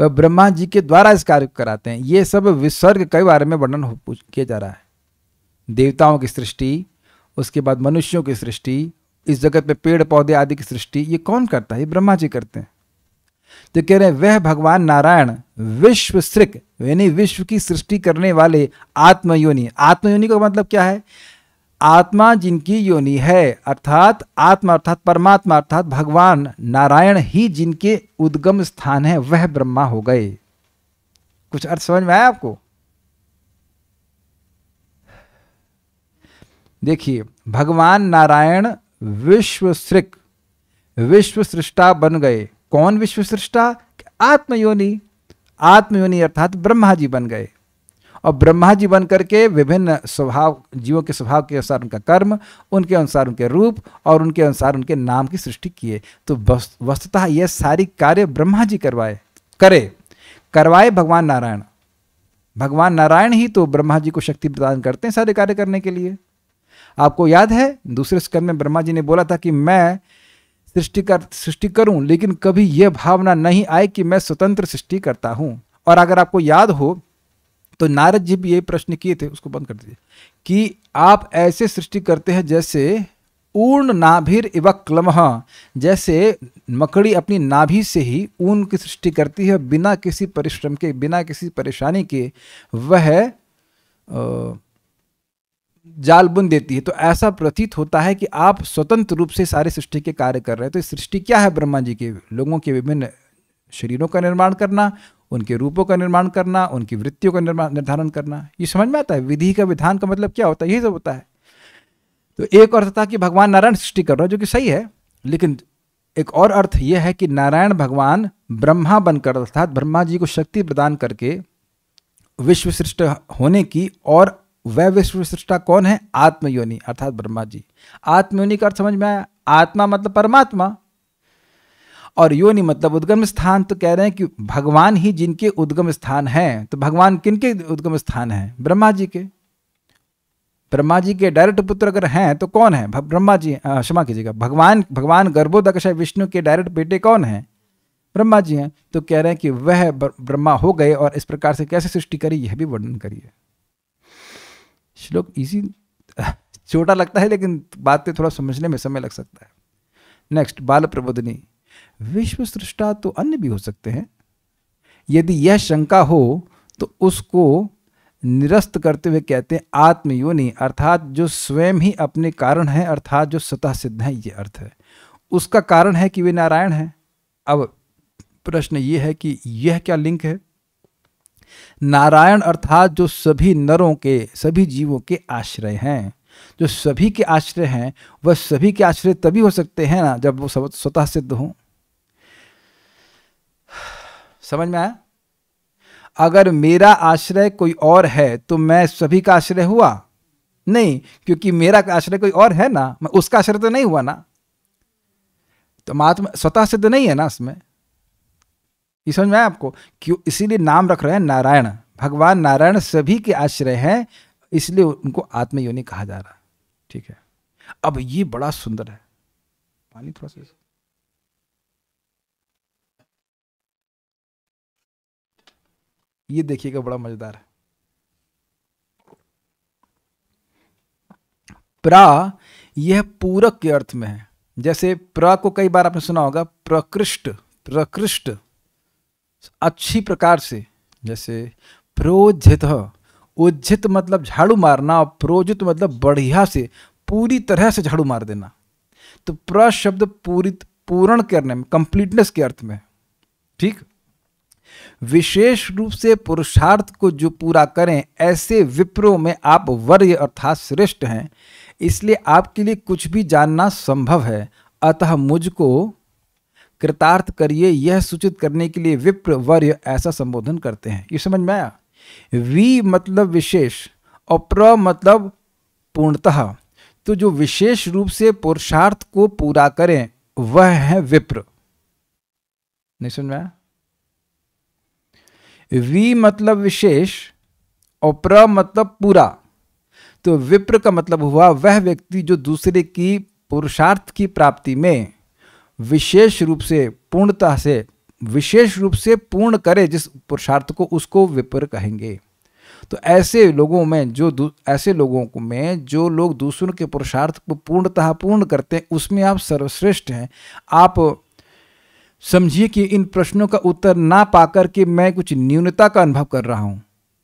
वह ब्रह्मा जी के द्वारा इस कार्य कराते हैं ये सब विसर्ग कई बारे में वर्णन किया जा रहा है देवताओं की सृष्टि उसके बाद मनुष्यों की सृष्टि इस जगत पे पेड़ पौधे आदि की सृष्टि ये कौन करता है ये ब्रह्मा जी करते हैं तो कह रहे हैं वह भगवान नारायण विश्व सृक यानी विश्व की सृष्टि करने वाले आत्मयोनि आत्मयोनि का मतलब क्या है आत्मा जिनकी योनि है अर्थात आत्मा अर्थात परमात्मा अर्थात भगवान नारायण ही जिनके उद्गम स्थान है वह ब्रह्मा हो गए कुछ अर्थ समझ में आया आपको देखिए भगवान नारायण विश्व सृक विश्व सृष्टा बन गए कौन विश्व सृष्टा आत्मयोनि आत्मयोनि अर्थात ब्रह्मा जी बन गए और ब्रह्मा जी बन करके विभिन्न स्वभाव जीवों के स्वभाव के अनुसार उनका कर्म उनके अनुसार उनके रूप और उनके अनुसार उनके नाम की सृष्टि किए तो वस्तुतः यह सारी कार्य ब्रह्मा जी करवाए करे करवाए भगवान नारायण भगवान नारायण ही तो ब्रह्मा जी को शक्ति प्रदान करते हैं सारे कार्य करने के लिए आपको याद है दूसरे स्कंद में ब्रह्मा जी ने बोला था कि मैं सृष्टि कर सृष्टि करूं लेकिन कभी यह भावना नहीं आए कि मैं स्वतंत्र सृष्टि करता हूं और अगर आपको याद हो तो नारद जी भी यही प्रश्न किए थे उसको बंद कर दीजिए कि आप ऐसे सृष्टि करते हैं जैसे ऊर्ण नाभिर इव क्लम जैसे मकड़ी अपनी नाभि से ही ऊन की सृष्टि करती है बिना किसी परिश्रम के बिना किसी परेशानी के वह जाल बुन देती है तो ऐसा प्रतीत होता है कि आप स्वतंत्र रूप से सारे सृष्टि के कार्य कर रहे हैं तो सृष्टि क्या है ब्रह्मा जी के लोगों के विभिन्न शरीरों का निर्माण करना उनके रूपों का निर्माण करना उनकी वृत्तियों का निर्माण निर्धारण करना ये समझ में आता है विधि का विधान का मतलब क्या होता है यही सब होता है तो एक अर्थ था कि भगवान नारायण सृष्टि कर रहा जो कि सही है लेकिन एक और अर्थ यह है कि नारायण भगवान ब्रह्मा बनकर अर्थात ब्रह्मा जी को शक्ति प्रदान करके विश्व सृष्ट होने की और वह विश्व सृष्टा कौन है आत्मयोनि अर्थात ब्रह्मा जी आत्मयोनि का अर्थ समझ में आया आत्मा मतलब परमात्मा और योनि मतलब उद्गम स्थान तो कह रहे हैं कि भगवान ही जिनके उद्गम स्थान हैं तो भगवान किनके उद्गम स्थान हैं ब्रह्मा जी के ब्रह्मा जी के डायरेक्ट पुत्र अगर हैं तो कौन है ब्रह्मा जी क्षमा कीजिएगा भगवान भगवान गर्भोदक्ष विष्णु के डायरेक्ट बेटे कौन हैं ब्रह्मा जी हैं तो कह रहे हैं कि वह ब्रह्मा हो गए और इस प्रकार से कैसे सृष्टि करी यह भी वर्णन करिए श्लोक इजी छोटा लगता है लेकिन बातें थोड़ा समझने में समय लग सकता है नेक्स्ट बाल प्रबोधनी विश्व सृष्टा तो अन्य भी हो सकते हैं यदि यह शंका हो तो उसको निरस्त करते हुए कहते हैं आत्मयोनि अर्थात जो स्वयं ही अपने कारण है अर्थात जो स्वतः सिद्ध है ये अर्थ है उसका कारण है कि वे नारायण हैं अब प्रश्न ये है कि यह क्या लिंक है नारायण अर्थात जो सभी नरों के सभी जीवों के आश्रय हैं जो सभी के आश्रय हैं वह सभी के आश्रय तभी हो सकते हैं ना जब वो स्वतः सिद्ध हों समझ में आया अगर मेरा आश्रय कोई और है तो मैं सभी का आश्रय हुआ नहीं क्योंकि मेरा आश्रय कोई और है ना मैं उसका आश्रय तो नहीं हुआ ना तो महात्मा स्वतः सिद्ध नहीं है ना इसमें ये समझ में आया आपको क्यों इसीलिए नाम रख रहे हैं नारायण भगवान नारायण सभी के आश्रय हैं इसलिए उनको आत्मयोनि कहा जा रहा है ठीक है अब ये बड़ा सुंदर है पानी थोड़ा सा ये देखिएगा बड़ा मज़ेदार है प्रा यह पूरक के अर्थ में है जैसे प्र को कई बार आपने सुना होगा प्रकृष्ट प्रकृष्ट अच्छी प्रकार से जैसे प्रोजित उज्जित मतलब झाड़ू मारना और प्रोजित मतलब बढ़िया से पूरी तरह से झाड़ू मार देना तो प्र शब्द पूरी पूर्ण करने में कंप्लीटनेस के अर्थ में ठीक विशेष रूप से पुरुषार्थ को जो पूरा करें ऐसे विप्रो में आप वर्य अर्थात श्रेष्ठ हैं इसलिए आपके लिए कुछ भी जानना संभव है अतः मुझको कृतार्थ करिए यह सूचित करने के लिए विप्र वर्य ऐसा संबोधन करते हैं ये समझ में आया वी मतलब विशेष और प्र मतलब पूर्णतः तो जो विशेष रूप से पुरुषार्थ को पूरा करें वह है विप्र नहीं सुन में आया वी मतलब विशेष और प्र मतलब पूरा तो विप्र का मतलब हुआ वह व्यक्ति जो दूसरे की पुरुषार्थ की प्राप्ति में विशेष रूप से पूर्णता से विशेष रूप से पूर्ण करे जिस पुरुषार्थ को उसको विप्र कहेंगे तो ऐसे लोगों में जो ऐसे लोगों में जो लोग दूसरों के पुरुषार्थ को पूर्णतः पूर्ण करते हैं उसमें आप सर्वश्रेष्ठ हैं आप समझिए कि इन प्रश्नों का उत्तर ना पाकर के मैं कुछ न्यूनता का अनुभव कर रहा हूं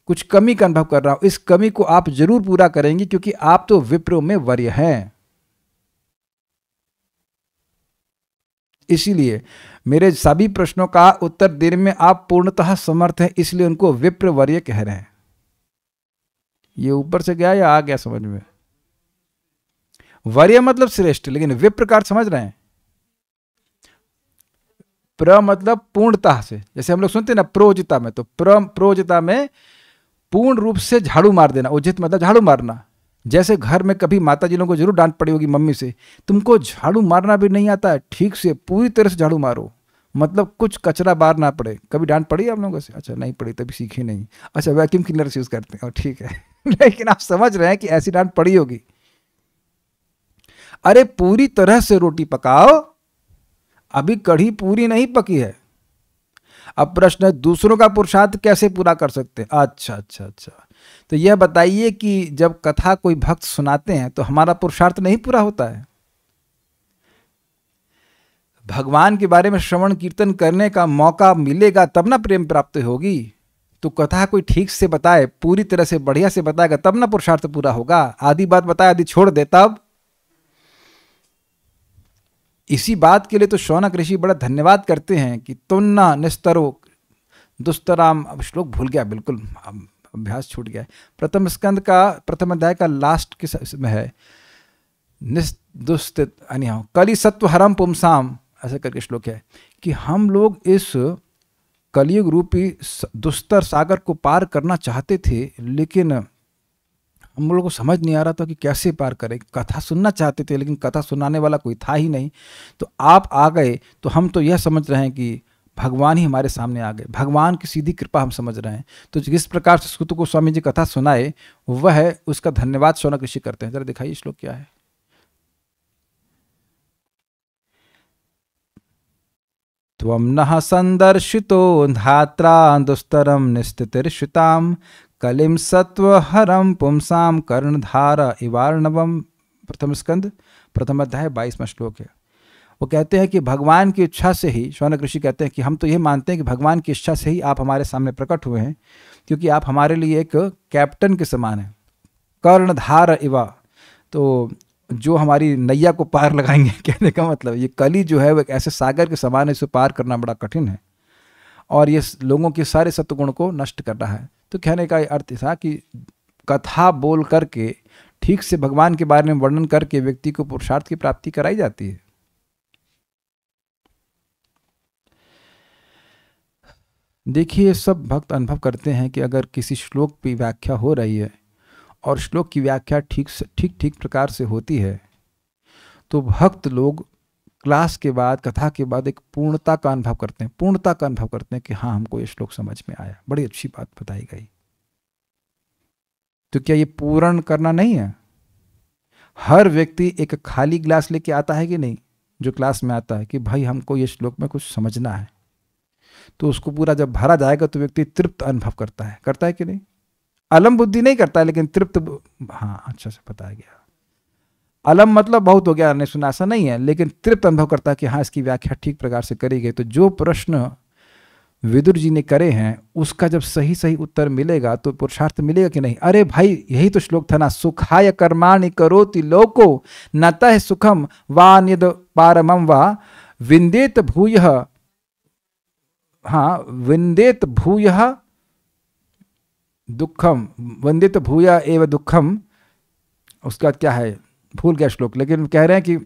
कुछ कमी का अनुभव कर रहा हूं इस कमी को आप जरूर पूरा करेंगे क्योंकि आप तो विप्रो में वर्य हैं इसीलिए मेरे सभी प्रश्नों का उत्तर देने में आप पूर्णतः समर्थ हैं इसलिए उनको विप्र वर्य कह रहे हैं ये ऊपर से गया या आ गया समझ में वर्य मतलब श्रेष्ठ लेकिन विप्रकार समझ रहे हैं प्र मतलब पूर्णता से जैसे हम लोग सुनते हैं ना प्रोजिता में तो प्र प्रोजिता में पूर्ण रूप से झाड़ू मार देना उचित मतलब झाड़ू मारना जैसे घर में कभी माता जी लोगों को जरूर डांट पड़ी होगी मम्मी से तुमको झाड़ू मारना भी नहीं आता है ठीक से पूरी तरह से झाड़ू मारो मतलब कुछ कचरा बार ना पड़े कभी डांट पड़ी आप लोगों से अच्छा नहीं पड़ी तभी सीखी नहीं अच्छा वैक्यूम क्लीनर यूज़ करते हैं ठीक है लेकिन आप समझ रहे हैं कि ऐसी डांट पड़ी होगी अरे पूरी तरह से रोटी पकाओ अभी कढ़ी पूरी नहीं पकी है अब प्रश्न है दूसरों का पुरुषार्थ कैसे पूरा कर सकते हैं अच्छा अच्छा अच्छा तो यह बताइए कि जब कथा कोई भक्त सुनाते हैं तो हमारा पुरुषार्थ नहीं पूरा होता है भगवान के बारे में श्रवण कीर्तन करने का मौका मिलेगा तब ना प्रेम प्राप्त होगी तो कथा कोई ठीक से बताए पूरी तरह से बढ़िया से बताएगा तब ना पुरुषार्थ पूरा होगा आधी बात बताए आधी छोड़ दे तब इसी बात के लिए तो शौनक ऋषि बड़ा धन्यवाद करते हैं कि तुन्ना निस्तरो दुस्तराम अब श्लोक भूल गया बिल्कुल अभ्यास छूट गया प्रथम स्कंद का प्रथम अध्याय का लास्ट किस में है निस्दुस्तित अन्य कली सत्व हरम पुमसाम ऐसा करके श्लोक है कि हम लोग इस कलियुग रूपी दुस्तर सागर को पार करना चाहते थे लेकिन हम लोग को समझ नहीं आ रहा था कि कैसे पार करें कथा सुनना चाहते थे लेकिन कथा सुनाने वाला कोई था ही नहीं तो आप आ गए तो हम तो यह समझ रहे हैं कि भगवान ही हमारे सामने आ गए भगवान की सीधी कृपा हम समझ रहे हैं तो जिस प्रकार से सुत को स्वामी जी कथा सुनाए वह है उसका धन्यवाद सोना कृषि करते हैं जरा दिखाइए श्लोक क्या है त्वं नः सन्दर्शितो धात्रा दुस्तरं निस्तितिर्षितां कलिम सत्व हरम पुमसाम कर्णधार इवार्णवम प्रथम स्कंद प्रथम अध्याय बाईसवा श्लोक है वो कहते हैं कि भगवान की इच्छा से ही स्वर्ण ऋषि कहते हैं कि हम तो ये मानते हैं कि भगवान की इच्छा से ही आप हमारे सामने प्रकट हुए हैं क्योंकि आप हमारे लिए एक कैप्टन के समान हैं कर्णधार इवा तो जो हमारी नैया को पार लगाएंगे कहने का मतलब ये कली जो है वो एक ऐसे सागर के समान है इसे पार करना बड़ा कठिन है और ये लोगों के सारे सत्गुण को नष्ट कर रहा है तो कहने का अर्थ था कि कथा बोल करके ठीक से भगवान के बारे में वर्णन करके व्यक्ति को पुरुषार्थ की प्राप्ति कराई जाती है देखिए सब भक्त अनुभव करते हैं कि अगर किसी श्लोक की व्याख्या हो रही है और श्लोक की व्याख्या ठीक से ठीक ठीक प्रकार से होती है तो भक्त लोग क्लास के बाद कथा के बाद एक पूर्णता का अनुभव करते हैं पूर्णता का अनुभव करते हैं कि हाँ हमको ये श्लोक समझ में आया बड़ी अच्छी बात बताई गई तो क्या ये पूर्ण करना नहीं है हर व्यक्ति एक खाली ग्लास लेके आता है कि नहीं जो क्लास में आता है कि भाई हमको ये श्लोक में कुछ समझना है तो उसको पूरा जब भरा जाएगा तो व्यक्ति तृप्त अनुभव करता है करता है कि नहीं अलम बुद्धि नहीं करता है लेकिन तृप्त हाँ अच्छा से बताया गया अलम मतलब बहुत हो गया ने सुना ऐसा नहीं है लेकिन तृप्त अनुभव करता कि हाँ इसकी व्याख्या ठीक प्रकार से करी गई तो जो प्रश्न विदुर जी ने करे हैं उसका जब सही सही उत्तर मिलेगा तो पुरुषार्थ मिलेगा कि नहीं अरे भाई यही तो श्लोक था ना सुखाय कर्माणि करोति लोको न तह सुखम वा निद पारमम वा विंदेत भूय हाँ विंदेत भूय दुखम वंदित भूया एवं दुखम उसका क्या है भूल गया श्लोक लेकिन कह रहे हैं कि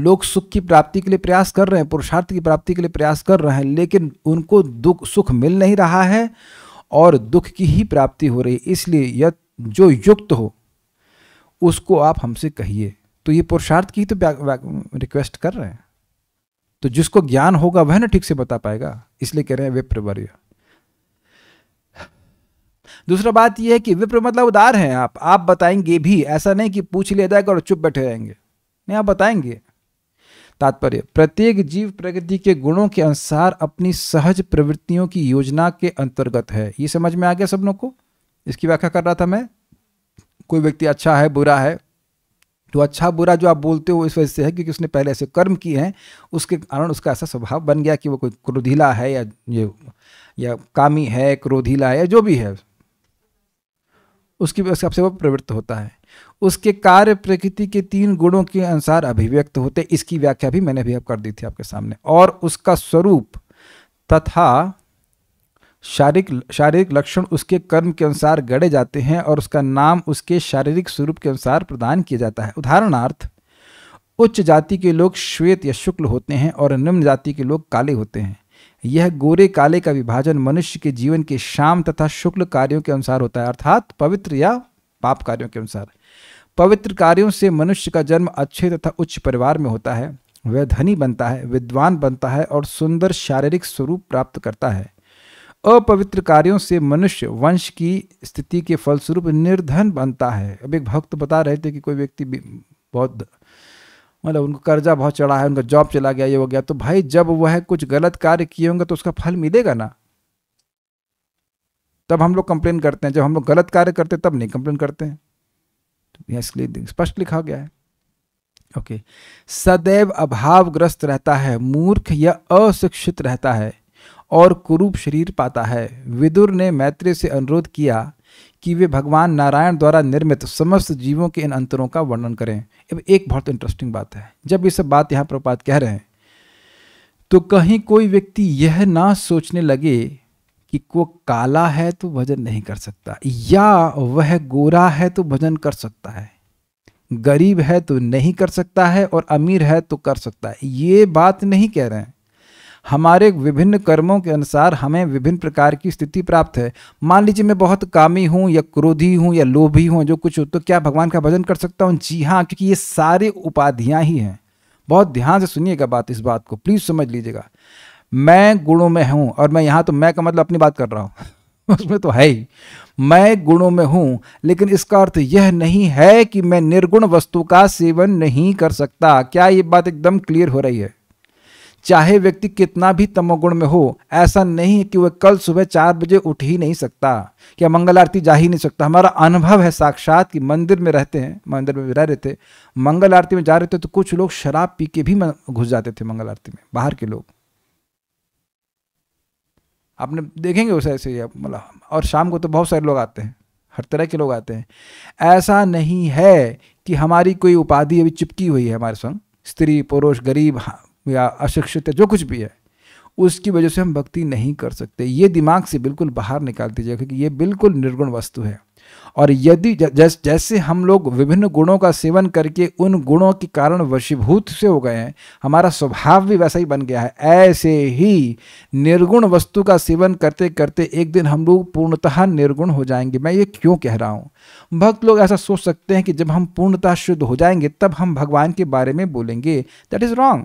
लोग सुख की प्राप्ति के लिए प्रयास कर रहे हैं पुरुषार्थ की प्राप्ति के लिए प्रयास कर रहे हैं लेकिन उनको दुख सुख मिल नहीं रहा है और दुख की ही प्राप्ति हो रही है इसलिए यह जो युक्त हो उसको आप हमसे कहिए तो ये पुरुषार्थ की तो रिक्वेस्ट कर रहे हैं तो जिसको ज्ञान होगा वह ना ठीक से बता पाएगा इसलिए कह रहे हैं विप्रवर्य दूसरा बात यह है कि विप्र मतलब उदार हैं आप आप बताएंगे भी ऐसा नहीं कि पूछ लिया जाएगा और चुप बैठे रहेंगे नहीं आप बताएंगे तात्पर्य प्रत्येक जीव प्रकृति के गुणों के अनुसार अपनी सहज प्रवृत्तियों की योजना के अंतर्गत है ये समझ में आ गया सब लोग को इसकी व्याख्या कर रहा था मैं कोई व्यक्ति अच्छा है बुरा है तो अच्छा बुरा जो आप बोलते हो इस वजह से है क्योंकि उसने पहले ऐसे कर्म किए हैं उसके कारण उसका ऐसा स्वभाव बन गया कि वो कोई क्रोधिला है या ये या कामी है क्रोधिला है या जो भी है उसकी सबसे वो प्रवृत्त होता है उसके कार्य प्रकृति के तीन गुणों के अनुसार अभिव्यक्त होते इसकी व्याख्या भी मैंने भी अब कर दी थी आपके सामने और उसका स्वरूप तथा शारीरिक शारीरिक लक्षण उसके कर्म के अनुसार गढ़े जाते हैं और उसका नाम उसके शारीरिक स्वरूप के अनुसार प्रदान किया जाता है उदाहरणार्थ उच्च जाति के लोग श्वेत या शुक्ल होते हैं और निम्न जाति के लोग काले होते हैं यह गोरे काले का विभाजन मनुष्य के जीवन के शाम तथा शुक्ल कार्यों के अनुसार होता है अर्थात पवित्र या पाप कार्यों के अनुसार पवित्र कार्यों से मनुष्य का जन्म अच्छे तथा उच्च परिवार में होता है वह धनी बनता है विद्वान बनता है और सुंदर शारीरिक स्वरूप प्राप्त करता है अपवित्र कार्यों से मनुष्य वंश की स्थिति के फलस्वरूप निर्धन बनता है अब एक भक्त बता रहे थे कि कोई व्यक्ति बहुत मतलब उनको कर्जा बहुत चढ़ा है उनका जॉब चला गया ये हो गया तो भाई जब वह कुछ गलत कार्य किए होंगे तो उसका फल मिलेगा ना तब हम लोग कंप्लेन करते हैं जब हम लोग गलत कार्य करते तब नहीं कंप्लेन करते हैं तो इसलिए स्पष्ट लिखा गया है ओके okay. सदैव अभावग्रस्त रहता है मूर्ख या अशिक्षित रहता है और कुरूप शरीर पाता है विदुर ने मैत्री से अनुरोध किया कि वे भगवान नारायण द्वारा निर्मित समस्त जीवों के इन अंतरों का वर्णन करें अब एक बहुत इंटरेस्टिंग बात है जब ये सब बात यहाँ प्रपात कह रहे हैं तो कहीं कोई व्यक्ति यह ना सोचने लगे कि वो काला है तो भजन नहीं कर सकता या वह गोरा है तो भजन कर सकता है गरीब है तो नहीं कर सकता है और अमीर है तो कर सकता है ये बात नहीं कह रहे हैं हमारे विभिन्न कर्मों के अनुसार हमें विभिन्न प्रकार की स्थिति प्राप्त है मान लीजिए मैं बहुत कामी हूँ या क्रोधी हूँ या लोभी हूँ जो कुछ हो तो क्या भगवान का भजन कर सकता हूँ जी हाँ क्योंकि ये सारे उपाधियाँ ही हैं बहुत ध्यान से सुनिएगा बात इस बात को प्लीज़ समझ लीजिएगा मैं गुणों में हूँ और मैं यहाँ तो मैं का मतलब अपनी बात कर रहा हूँ उसमें तो है ही मैं गुणों में हूँ लेकिन इसका अर्थ यह नहीं है कि मैं निर्गुण वस्तु का सेवन नहीं कर सकता क्या ये बात एकदम क्लियर हो रही है चाहे व्यक्ति कितना भी तमोगुण में हो ऐसा नहीं है कि वह कल सुबह चार बजे उठ ही नहीं सकता या मंगल आरती जा ही नहीं सकता हमारा अनुभव है साक्षात कि मंदिर में रहते हैं मंदिर में रह रहे थे मंगल आरती में जा रहे थे तो कुछ लोग शराब पी के भी घुस जाते थे मंगल आरती में बाहर के लोग आपने देखेंगे उसे ऐसे ही मतलब और शाम को तो बहुत सारे लोग आते हैं हर तरह के लोग आते हैं ऐसा नहीं है कि हमारी कोई उपाधि अभी चिपकी हुई है हमारे संग स्त्री पुरुष गरीब हाँ, या अशिक्षित है जो कुछ भी है उसकी वजह से हम भक्ति नहीं कर सकते ये दिमाग से बिल्कुल बाहर निकाल दीजिए क्योंकि ये बिल्कुल निर्गुण वस्तु है और यदि जैस, जैसे हम लोग विभिन्न गुणों का सेवन करके उन गुणों के कारण वशीभूत से हो गए हैं हमारा स्वभाव भी वैसा ही बन गया है ऐसे ही निर्गुण वस्तु का सेवन करते करते एक दिन हम लोग पूर्णतः निर्गुण हो जाएंगे मैं ये क्यों कह रहा हूँ भक्त लोग ऐसा सोच सकते हैं कि जब हम पूर्णतः शुद्ध हो जाएंगे तब हम भगवान के बारे में बोलेंगे दैट इज़ रॉन्ग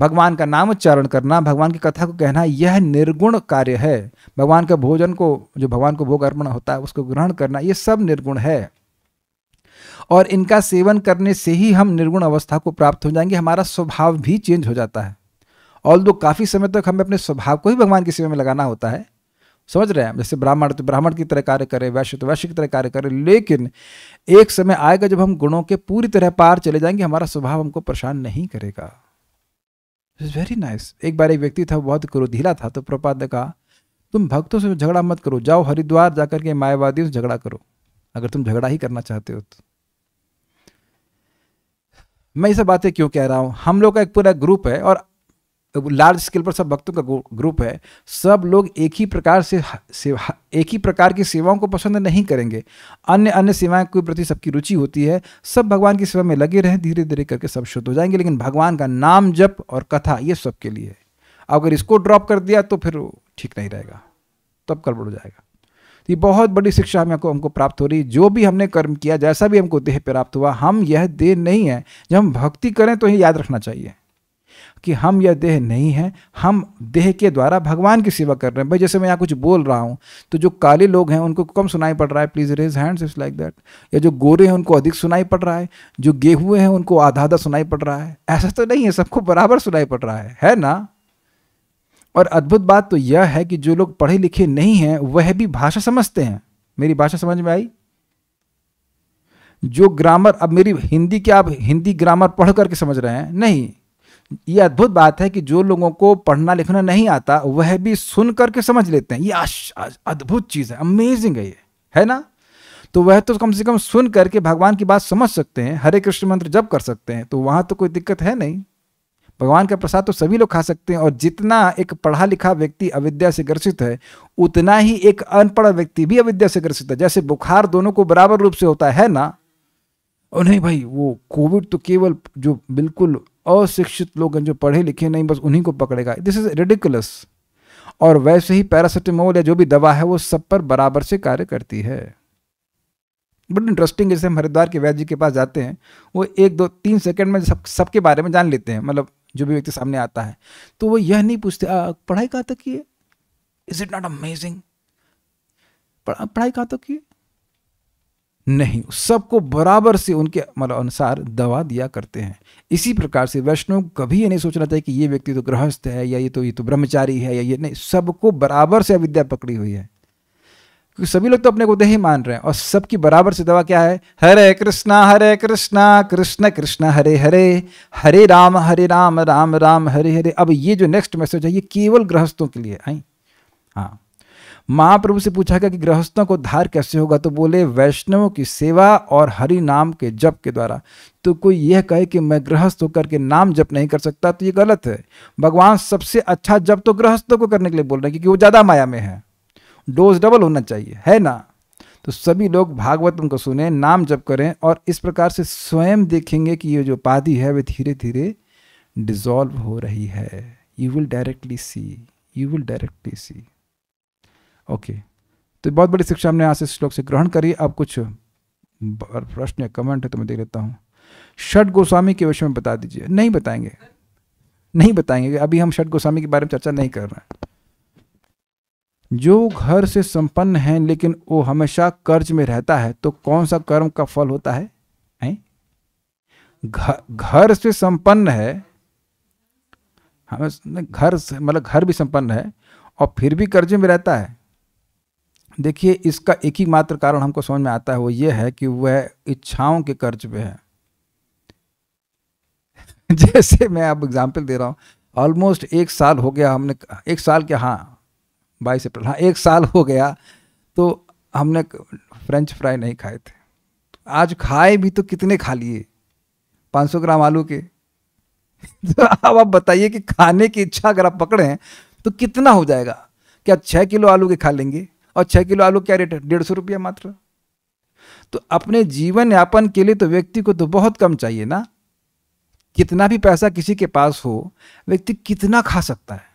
भगवान का नाम उच्चारण करना भगवान की कथा को कहना यह निर्गुण कार्य है भगवान के भोजन को जो भगवान को भोग अर्पण होता है उसको ग्रहण करना ये सब निर्गुण है और इनका सेवन करने से ही हम निर्गुण अवस्था को प्राप्त हो जाएंगे हमारा स्वभाव भी चेंज हो जाता है ऑल दो काफ़ी समय तक हमें अपने स्वभाव को ही भगवान की सेवा में लगाना होता है समझ रहे हैं जैसे ब्राह्मण तो ब्राह्मण की तरह कार्य करें वैश्य तो वैश्य की तरह कार्य करें लेकिन एक समय आएगा जब हम गुणों के पूरी तरह पार चले जाएंगे हमारा स्वभाव हमको परेशान नहीं करेगा इज वेरी नाइस एक बार एक व्यक्ति था बहुत क्रोधीला था तो प्रपात ने कहा तुम भक्तों से झगड़ा मत करो जाओ हरिद्वार जाकर के मायावादियों से झगड़ा करो अगर तुम झगड़ा ही करना चाहते हो तो मैं ये सब बातें क्यों कह रहा हूँ हम लोग का एक पूरा ग्रुप है और लार्ज स्केल पर सब भक्तों का ग्रुप है सब लोग एक ही प्रकार से सेवा एक ही प्रकार की सेवाओं को पसंद नहीं करेंगे अन्य अन्य सेवाएं के प्रति सबकी रुचि होती है सब भगवान की सेवा में लगे रहें धीरे धीरे करके सब शुद्ध हो जाएंगे लेकिन भगवान का नाम जप और कथा ये सबके लिए है अगर इसको ड्रॉप कर दिया तो फिर ठीक नहीं रहेगा तब गड़बड़ हो जाएगा तो ये बहुत बड़ी शिक्षा हमें आपको हमको प्राप्त हो रही जो भी हमने कर्म किया जैसा भी हमको देह प्राप्त हुआ हम यह देह नहीं है जब हम भक्ति करें तो ये याद रखना चाहिए कि हम यह देह नहीं है हम देह के द्वारा भगवान की सेवा कर रहे हैं भाई जैसे मैं यहाँ कुछ बोल रहा हूँ तो जो काले लोग हैं उनको कम सुनाई पड़ रहा है please raise hands it's like that या जो गोरे हैं उनको अधिक सुनाई पड़ रहा है जो गेहुए हैं उनको आधा आधा सुनाई पड़ रहा है ऐसा तो नहीं है सबको बराबर सुनाई पड़ रहा है है ना और अद्भुत बात तो यह है कि जो लोग पढ़े लिखे नहीं हैं वह भी भाषा समझते हैं मेरी भाषा समझ में आई जो ग्रामर अब मेरी हिंदी की आप हिंदी ग्रामर पढ़ करके समझ रहे हैं नहीं ये अद्भुत बात है कि जो लोगों को पढ़ना लिखना नहीं आता वह भी सुन करके समझ लेते हैं ये अद्भुत चीज़ है अमेजिंग है ये है ना तो वह तो कम से कम सुन करके भगवान की बात समझ सकते हैं हरे कृष्ण मंत्र जब कर सकते हैं तो वहाँ तो कोई दिक्कत है नहीं भगवान का प्रसाद तो सभी लोग खा सकते हैं और जितना एक पढ़ा लिखा व्यक्ति अविद्या से ग्रसित है उतना ही एक अनपढ़ व्यक्ति भी अविद्या से ग्रसित है जैसे बुखार दोनों को बराबर रूप से होता है ना और नहीं भाई वो कोविड तो केवल जो बिल्कुल अशिक्षित लोग हैं जो पढ़े लिखे नहीं बस उन्हीं को पकड़ेगा दिस इज रेडिकुलस और वैसे ही पैरासिटामोल या जो भी दवा है वो सब पर बराबर से कार्य करती है बट इंटरेस्टिंग जैसे हम हरिद्वार के वैद्य के पास जाते हैं वो एक दो तीन सेकंड में सब सबके बारे में जान लेते हैं मतलब जो भी व्यक्ति सामने आता है तो वो यह नहीं पूछते पढ़ाई कहाँ तक की है इज इट नॉट अमेजिंग पढ़ाई कहाँ तक की नहीं सबको बराबर से उनके मतलब अनुसार दवा दिया करते हैं इसी प्रकार से वैष्णव कभी ये नहीं सोचना चाहिए कि ये व्यक्ति तो गृहस्थ है या ये तो ये तो ब्रह्मचारी है या ये नहीं सबको बराबर से अविद्या पकड़ी हुई है क्योंकि सभी लोग तो अपने को देही मान रहे हैं और सबकी बराबर से दवा क्या है हरे कृष्णा हरे कृष्णा कृष्ण कृष्ण हरे हरे हरे राम हरे राम राम राम हरे हरे अब ये जो नेक्स्ट मैसेज है ये केवल गृहस्थों के लिए आई हाँ महाप्रभु से पूछा गया कि गृहस्थों को धार कैसे होगा तो बोले वैष्णवों की सेवा और हरि नाम के जप के द्वारा तो कोई यह कहे कि मैं गृहस्थ होकर के नाम जप नहीं कर सकता तो ये गलत है भगवान सबसे अच्छा जप तो गृहस्थों को करने के लिए बोल रहे हैं क्योंकि वो ज़्यादा माया में है डोज डबल होना चाहिए है ना तो सभी लोग भागवत को सुने नाम जप करें और इस प्रकार से स्वयं देखेंगे कि ये जो उपाधि है वे धीरे धीरे डिजॉल्व हो रही है you will directly see you will directly see okay तो बहुत बड़ी शिक्षा हमने यहाँ से श्लोक से ग्रहण करी अब कुछ प्रश्न या कमेंट है तो मैं देख लेता हूँ षठ गोस्वामी के विषय में बता दीजिए नहीं बताएंगे नहीं बताएंगे अभी हम षठ गोस्वामी के बारे में चर्चा नहीं कर रहे हैं जो घर से संपन्न है लेकिन वो हमेशा कर्ज में रहता है तो कौन सा कर्म का फल होता है घर से संपन्न है हमें घर से मतलब घर भी संपन्न है और फिर भी कर्ज में रहता है देखिए इसका एक ही मात्र कारण हमको समझ में आता है वो ये है कि वह इच्छाओं के कर्ज पे है जैसे मैं आप एग्जाम्पल दे रहा हूँ ऑलमोस्ट एक साल हो गया हमने एक साल के हाँ बाईस अप्रैल हाँ एक साल हो गया तो हमने फ्रेंच फ्राई नहीं खाए थे आज खाए भी तो कितने खा लिए 500 ग्राम आलू के तो अब आप बताइए कि खाने की इच्छा अगर आप पकड़े हैं तो कितना हो जाएगा क्या छः किलो आलू के खा लेंगे और छः किलो आलू क्या रेट है डेढ़ सौ रुपया मात्र तो अपने जीवन यापन के लिए तो व्यक्ति को तो बहुत कम चाहिए ना कितना भी पैसा किसी के पास हो व्यक्ति कितना खा सकता है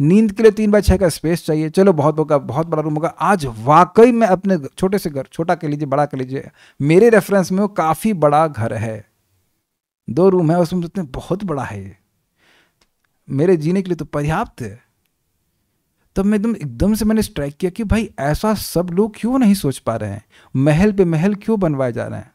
नींद के लिए तीन बाय छः का स्पेस चाहिए चलो बहुत होगा बहुत बड़ा रूम होगा आज वाकई में अपने छोटे से घर छोटा कह लीजिए बड़ा कर लीजिए मेरे रेफरेंस में वो काफ़ी बड़ा घर है दो रूम है उसमें तो बहुत बड़ा है ये मेरे जीने के लिए तो पर्याप्त है तब मैं एकदम एकदम से मैंने स्ट्राइक किया कि भाई ऐसा सब लोग क्यों नहीं सोच पा रहे हैं महल पे महल क्यों बनवाए जा रहे हैं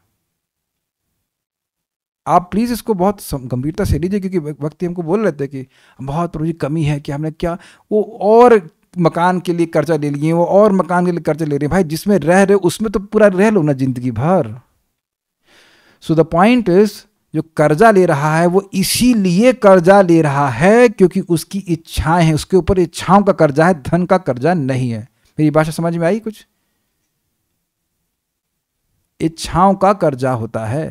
आप प्लीज़ इसको बहुत गंभीरता से लीजिए क्योंकि वक्त हमको बोल रहे थे कि बहुत रोजी कमी है कि हमने क्या वो और मकान के लिए कर्जा ले लिए वो और मकान के लिए कर्जा ले रहे हैं भाई जिसमें रह रहे उसमें तो पूरा रह लो ना जिंदगी भर सो द पॉइंट इज़ जो कर्जा ले रहा है वो इसीलिए कर्जा ले रहा है क्योंकि उसकी इच्छाएं हैं उसके ऊपर इच्छाओं का कर्जा है धन का कर्जा नहीं है मेरी भाषा समझ में आई कुछ इच्छाओं का कर्जा होता है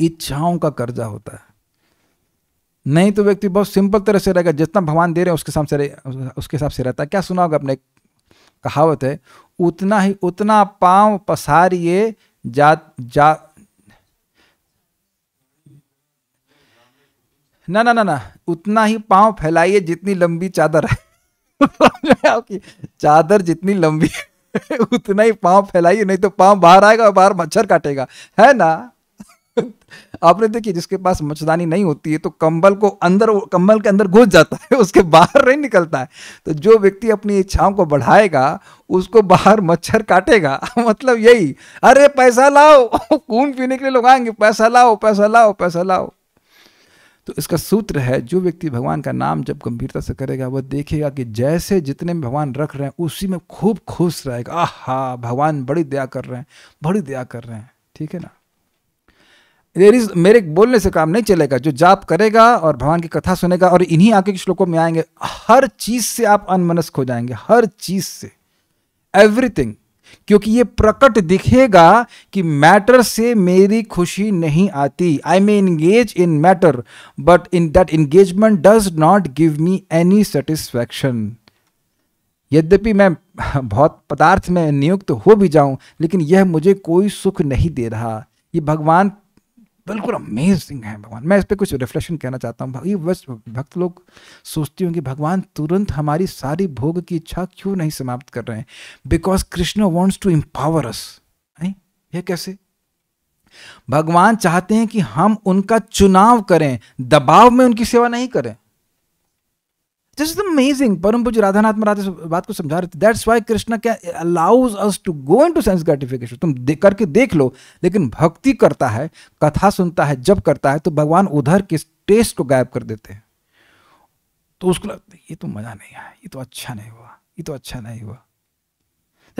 इच्छाओं का कर्जा होता है नहीं तो व्यक्ति बहुत सिंपल तरह से रहेगा जितना भगवान दे रहे हैं उसके हिसाब से उसके हिसाब से रहता है क्या सुना होगा अपने कहावत है उतना ही उतना पांव पसारिए जा जा ना ना ना ना उतना ही पांव फैलाइए जितनी लंबी चादर है आपकी चादर जितनी लंबी उतना ही पांव फैलाइए नहीं तो पांव बाहर आएगा और बाहर मच्छर काटेगा है ना आपने देखिए जिसके पास मच्छरदानी नहीं होती है तो कंबल को अंदर कंबल के अंदर घुस जाता है उसके बाहर नहीं निकलता है तो जो व्यक्ति अपनी इच्छाओं को बढ़ाएगा उसको बाहर मच्छर काटेगा मतलब यही अरे पैसा लाओ खून पीने के लिए लोग आएंगे पैसा लाओ पैसा लाओ पैसा लाओ तो इसका सूत्र है जो व्यक्ति भगवान का नाम जब गंभीरता से करेगा वह देखेगा कि जैसे जितने में भगवान रख रहे हैं उसी में खूब खुश रहेगा आह भगवान बड़ी दया कर रहे हैं बड़ी दया कर रहे हैं ठीक है ना देर इज मेरे बोलने से काम नहीं चलेगा जो जाप करेगा और भगवान की कथा सुनेगा और इन्हीं आगे के श्लोकों में आएंगे हर चीज से आप अनमनस्क हो जाएंगे हर चीज से एवरीथिंग क्योंकि ये प्रकट दिखेगा कि मैटर से मेरी खुशी नहीं आती I may engage in matter but in that engagement does not give me any satisfaction यद्यपि मैं बहुत पदार्थ में नियुक्त हो भी जाऊं लेकिन यह मुझे कोई सुख नहीं दे रहा ये भगवान बिल्कुल अमेजिंग है भगवान मैं इस पर कुछ रिफ्लेक्शन कहना चाहता हूँ ये बस भक्त लोग सोचते होंगे भगवान तुरंत हमारी सारी भोग की इच्छा क्यों नहीं समाप्त कर रहे हैं because Krishna wants to empower us है ये कैसे भगवान चाहते हैं कि हम उनका चुनाव करें दबाव में उनकी सेवा नहीं करें दिस इज अमेजिंग परम पूज राधानाथ महाराज बात को समझा रहे थे दैट्स वाई कृष्ण क्या allows us to go in to sense gratification तुम दे, करके देख लो लेकिन भक्ति करता है कथा सुनता है जब करता है तो भगवान उधर के टेस्ट को गायब कर देते हैं तो उसको लगता है ये तो मज़ा नहीं आया ये तो अच्छा नहीं हुआ ये तो अच्छा नहीं हुआ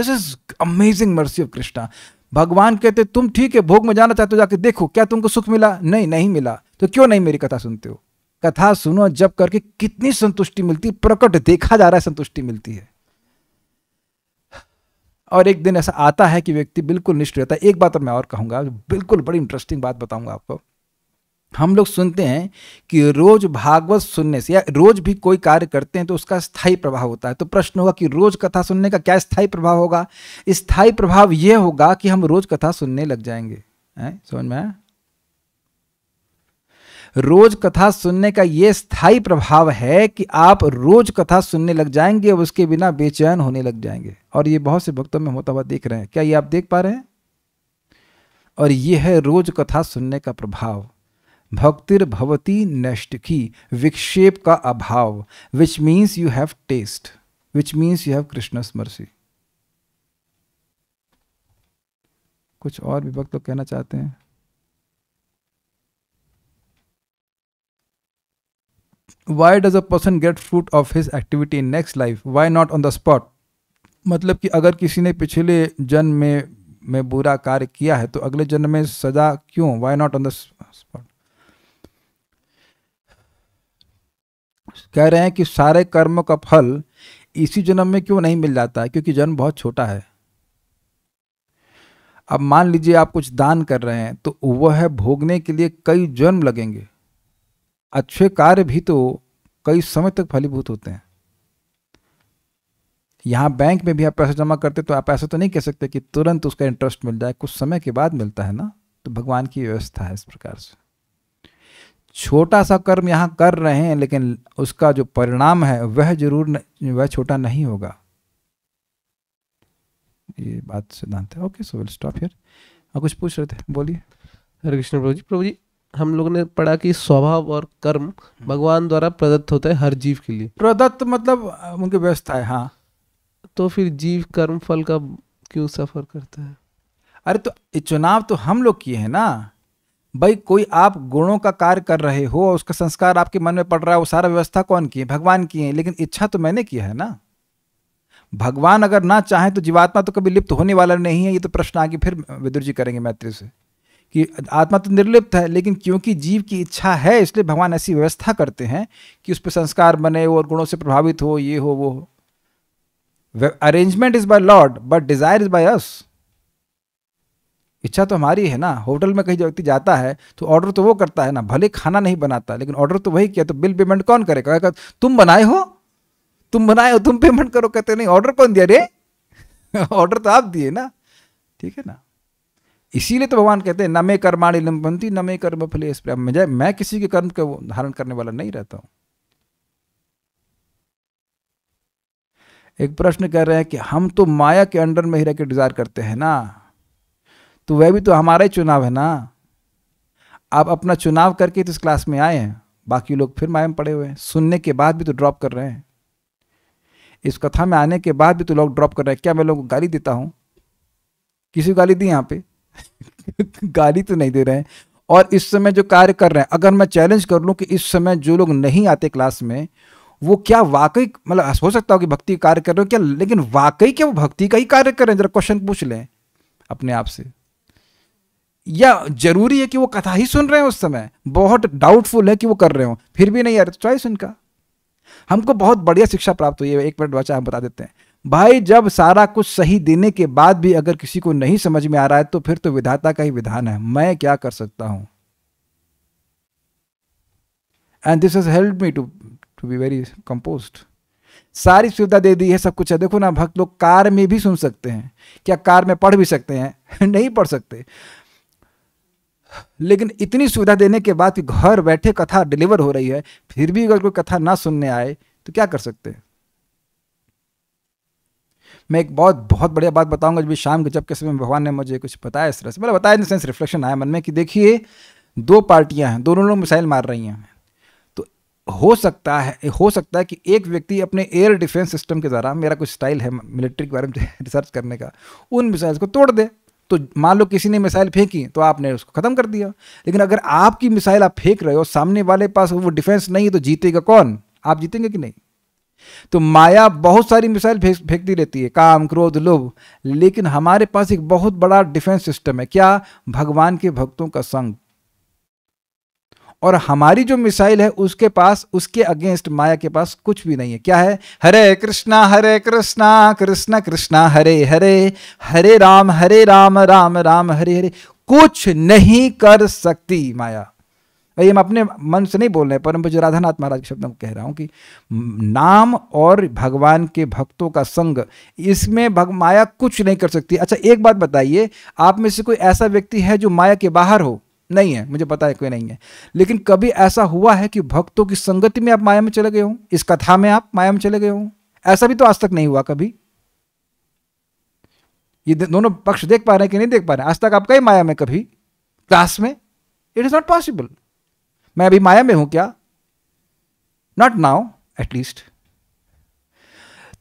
this is amazing mercy of Krishna भगवान कहते तुम ठीक है भोग में जाना चाहते हो जाके देखो क्या तुमको सुख मिला नहीं नहीं मिला तो क्यों नहीं मेरी कथा सुनते हो कथा सुनो जब करके कितनी संतुष्टि मिलती प्रकट देखा जा रहा है संतुष्टि मिलती है और एक दिन ऐसा आता है कि व्यक्ति बिल्कुल निष्ठ रहता है एक बात और मैं और कहूंगा बिल्कुल बड़ी इंटरेस्टिंग बात बताऊंगा आपको हम लोग सुनते हैं कि रोज भागवत सुनने से या रोज भी कोई कार्य करते हैं तो उसका स्थायी प्रभाव होता है तो प्रश्न होगा कि रोज कथा सुनने का क्या स्थायी प्रभाव होगा स्थायी प्रभाव यह होगा कि हम रोज कथा सुनने लग जाएंगे समझ में रोज कथा सुनने का ये स्थायी प्रभाव है कि आप रोज कथा सुनने लग जाएंगे और उसके बिना बेचैन होने लग जाएंगे और ये बहुत से भक्तों में होता हुआ देख रहे हैं क्या ये आप देख पा रहे हैं और ये है रोज कथा सुनने का प्रभाव भक्तिर भवती नष्ट की विक्षेप का अभाव which means you have taste which means you have Krishna mercy कुछ और भी भक्त लोग कहना चाहते हैं Why does a person get fruit of his activity in next life? Why not on the spot मतलब कि अगर किसी ने पिछले जन्म में में बुरा कार्य किया है तो अगले जन्म में सजा क्यों Why not on the spot? कह रहे हैं कि सारे कर्मों का फल इसी जन्म में क्यों नहीं मिल जाता है क्योंकि जन्म बहुत छोटा है अब मान लीजिए आप कुछ दान कर रहे हैं तो वह है भोगने के लिए कई जन्म लगेंगे अच्छे कार्य भी तो कई समय तक फलीभूत होते हैं यहाँ बैंक में भी आप पैसा जमा करते तो आप ऐसा तो नहीं कह सकते कि तुरंत उसका इंटरेस्ट मिल जाए कुछ समय के बाद मिलता है ना तो भगवान की व्यवस्था है इस प्रकार से छोटा सा कर्म यहाँ कर रहे हैं लेकिन उसका जो परिणाम है वह जरूर वह छोटा नहीं होगा ये बात सिद्धांत है okay so will stop here और कुछ पूछ रहे थे बोलिए हरे कृष्ण प्रभु जी प्रभु जी हम लोग ने पढ़ा कि स्वभाव और कर्म भगवान द्वारा प्रदत्त होता है हर जीव के लिए प्रदत्त मतलब उनकी व्यवस्था है हाँ तो फिर जीव कर्म फल का क्यों सफर करता है अरे तो चुनाव तो हम लोग किए हैं ना भाई कोई आप गुणों का कार्य कर रहे हो और उसका संस्कार आपके मन में पड़ रहा है वो सारा व्यवस्था कौन की है भगवान की है लेकिन इच्छा तो मैंने किया है ना भगवान अगर ना चाहे तो जीवात्मा तो कभी लिप्त होने वाला नहीं है ये तो प्रश्न आगे फिर विदुर जी करेंगे मैत्री से कि आत्मा तो निर्लिप्त है लेकिन क्योंकि जीव की इच्छा है इसलिए भगवान ऐसी व्यवस्था करते हैं कि उस पर संस्कार बने और गुणों से प्रभावित हो ये हो वो हो arrangement is by Lord but desire is by us इच्छा तो हमारी है ना होटल में कहीं व्यक्ति जाता है तो ऑर्डर तो वो करता है ना भले खाना नहीं बनाता लेकिन ऑर्डर तो वही किया तो बिल पेमेंट कौन करेगा कर, तुम बनाए हो तुम बनाए हो तुम पेमेंट करो कहते नहीं ऑर्डर कौन दिया रे ऑर्डर तो आप दिए ना ठीक है ना इसीलिए तो भगवान कहते हैं नमे कर्माणी लंबंती नमे कर्म फले मुझे मैं किसी के कर्म को धारण करने वाला नहीं रहता हूं एक प्रश्न कर रहे हैं कि हम तो माया के अंडर में ही रहकर डिजायर करते हैं ना तो वह भी तो हमारा ही चुनाव है ना आप अपना चुनाव करके तो इस क्लास में आए हैं बाकी लोग फिर माया में पड़े हुए हैं सुनने के बाद भी तो ड्रॉप कर रहे हैं इस कथा में आने के बाद भी तो लोग ड्रॉप कर रहे हैं क्या मैं लोगों को गाली देता हूं किसी को गाली दी यहां पर गाली तो नहीं दे रहे हैं और इस समय जो कार्य कर रहे हैं अगर मैं चैलेंज कर लूँ कि इस समय जो लोग नहीं आते क्लास में वो क्या वाकई मतलब हो सकता हो कि भक्ति कार्य कर रहे हो क्या लेकिन वाकई क्या वो भक्ति का ही कार्य कर रहे हैं जरा क्वेश्चन पूछ लें अपने आप से या जरूरी है कि वो कथा ही सुन रहे हैं उस समय बहुत डाउटफुल है कि वो कर रहे हो फिर भी नहीं आ यार चॉइस उनका हमको बहुत बढ़िया शिक्षा प्राप्त हुई है एक मिनट बचा हम बता देते हैं भाई जब सारा कुछ सही देने के बाद भी अगर किसी को नहीं समझ में आ रहा है तो फिर तो विधाता का ही विधान है मैं क्या कर सकता हूं and this is help me to to be very compose सारी सुविधा दे दी है सब कुछ है देखो ना भक्त लोग कार में भी सुन सकते हैं क्या कार में पढ़ भी सकते हैं नहीं पढ़ सकते लेकिन इतनी सुविधा देने के बाद घर बैठे कथा डिलीवर हो रही है फिर भी अगर कोई कथा ना सुनने आए तो क्या कर सकते हैं मैं एक बहुत बहुत बढ़िया बात बताऊंगा जब शाम के जब के समय भगवान ने मुझे कुछ बताया इस तरह से मतलब बताया इन सेंस रिफ्लेक्शन आया मन में कि देखिए दो पार्टियां हैं दोनों लोग मिसाइल मार रही हैं तो हो सकता है हो सकता है कि एक व्यक्ति अपने एयर डिफेंस सिस्टम के द्वारा मेरा कुछ स्टाइल है मिलिट्री के बारे में रिसर्च करने का उन मिसाइल्स को तोड़ दे तो मान लो किसी ने मिसाइल फेंकी तो आपने उसको ख़त्म कर दिया लेकिन अगर आपकी मिसाइल आप फेंक रहे हो सामने वाले पास वो डिफेंस नहीं है तो जीतेगा कौन आप जीतेंगे कि नहीं तो माया बहुत सारी मिसाइल फेंकती रहती है काम क्रोध लोभ लेकिन हमारे पास एक बहुत बड़ा डिफेंस सिस्टम है क्या भगवान के भक्तों का संग और हमारी जो मिसाइल है उसके पास उसके अगेंस्ट माया के पास कुछ भी नहीं है क्या है हरे कृष्णा हरे कृष्णा कृष्ण कृष्णा हरे हरे हरे राम हरे राम राम राम हरे हरे कुछ नहीं कर सकती माया भाई हम अपने मन से नहीं बोल रहे पर मैं जो राधानाथ महाराज के शब्द में कह रहा हूँ कि नाम और भगवान के भक्तों का संग इसमें भग माया कुछ नहीं कर सकती अच्छा एक बात बताइए आप में से कोई ऐसा व्यक्ति है जो माया के बाहर हो नहीं है मुझे पता है कोई नहीं है लेकिन कभी ऐसा हुआ है कि भक्तों की संगति में आप माया में चले गए हों इस कथा में आप माया में चले गए हों ऐसा भी तो आज तक नहीं हुआ कभी ये दोनों पक्ष देख पा रहे हैं कि नहीं देख पा रहे हैं आज तक आप कहीं माया में कभी क्लास में इट इज़ नॉट पॉसिबल मैं अभी माया में हूं क्या नॉट नाउ एटलीस्ट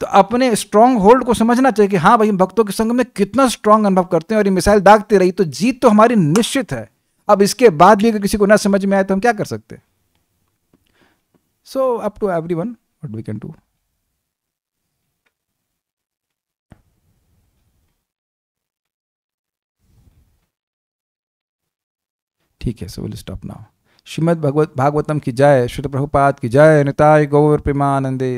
तो अपने स्ट्रांग होल्ड को समझना चाहिए कि हाँ भाई हम भक्तों के संग में कितना स्ट्रांग अनुभव करते हैं और ये मिसाइल दागती रही तो जीत तो हमारी निश्चित है अब इसके बाद भी अगर किसी को ना समझ में आए तो हम क्या कर सकते so up to everyone what we can do ठीक है so will stop now Shrimad Bhagavat Bhagavatam की जय श्री प्रभुपाद की जय निताय गौर प्रेमानंदे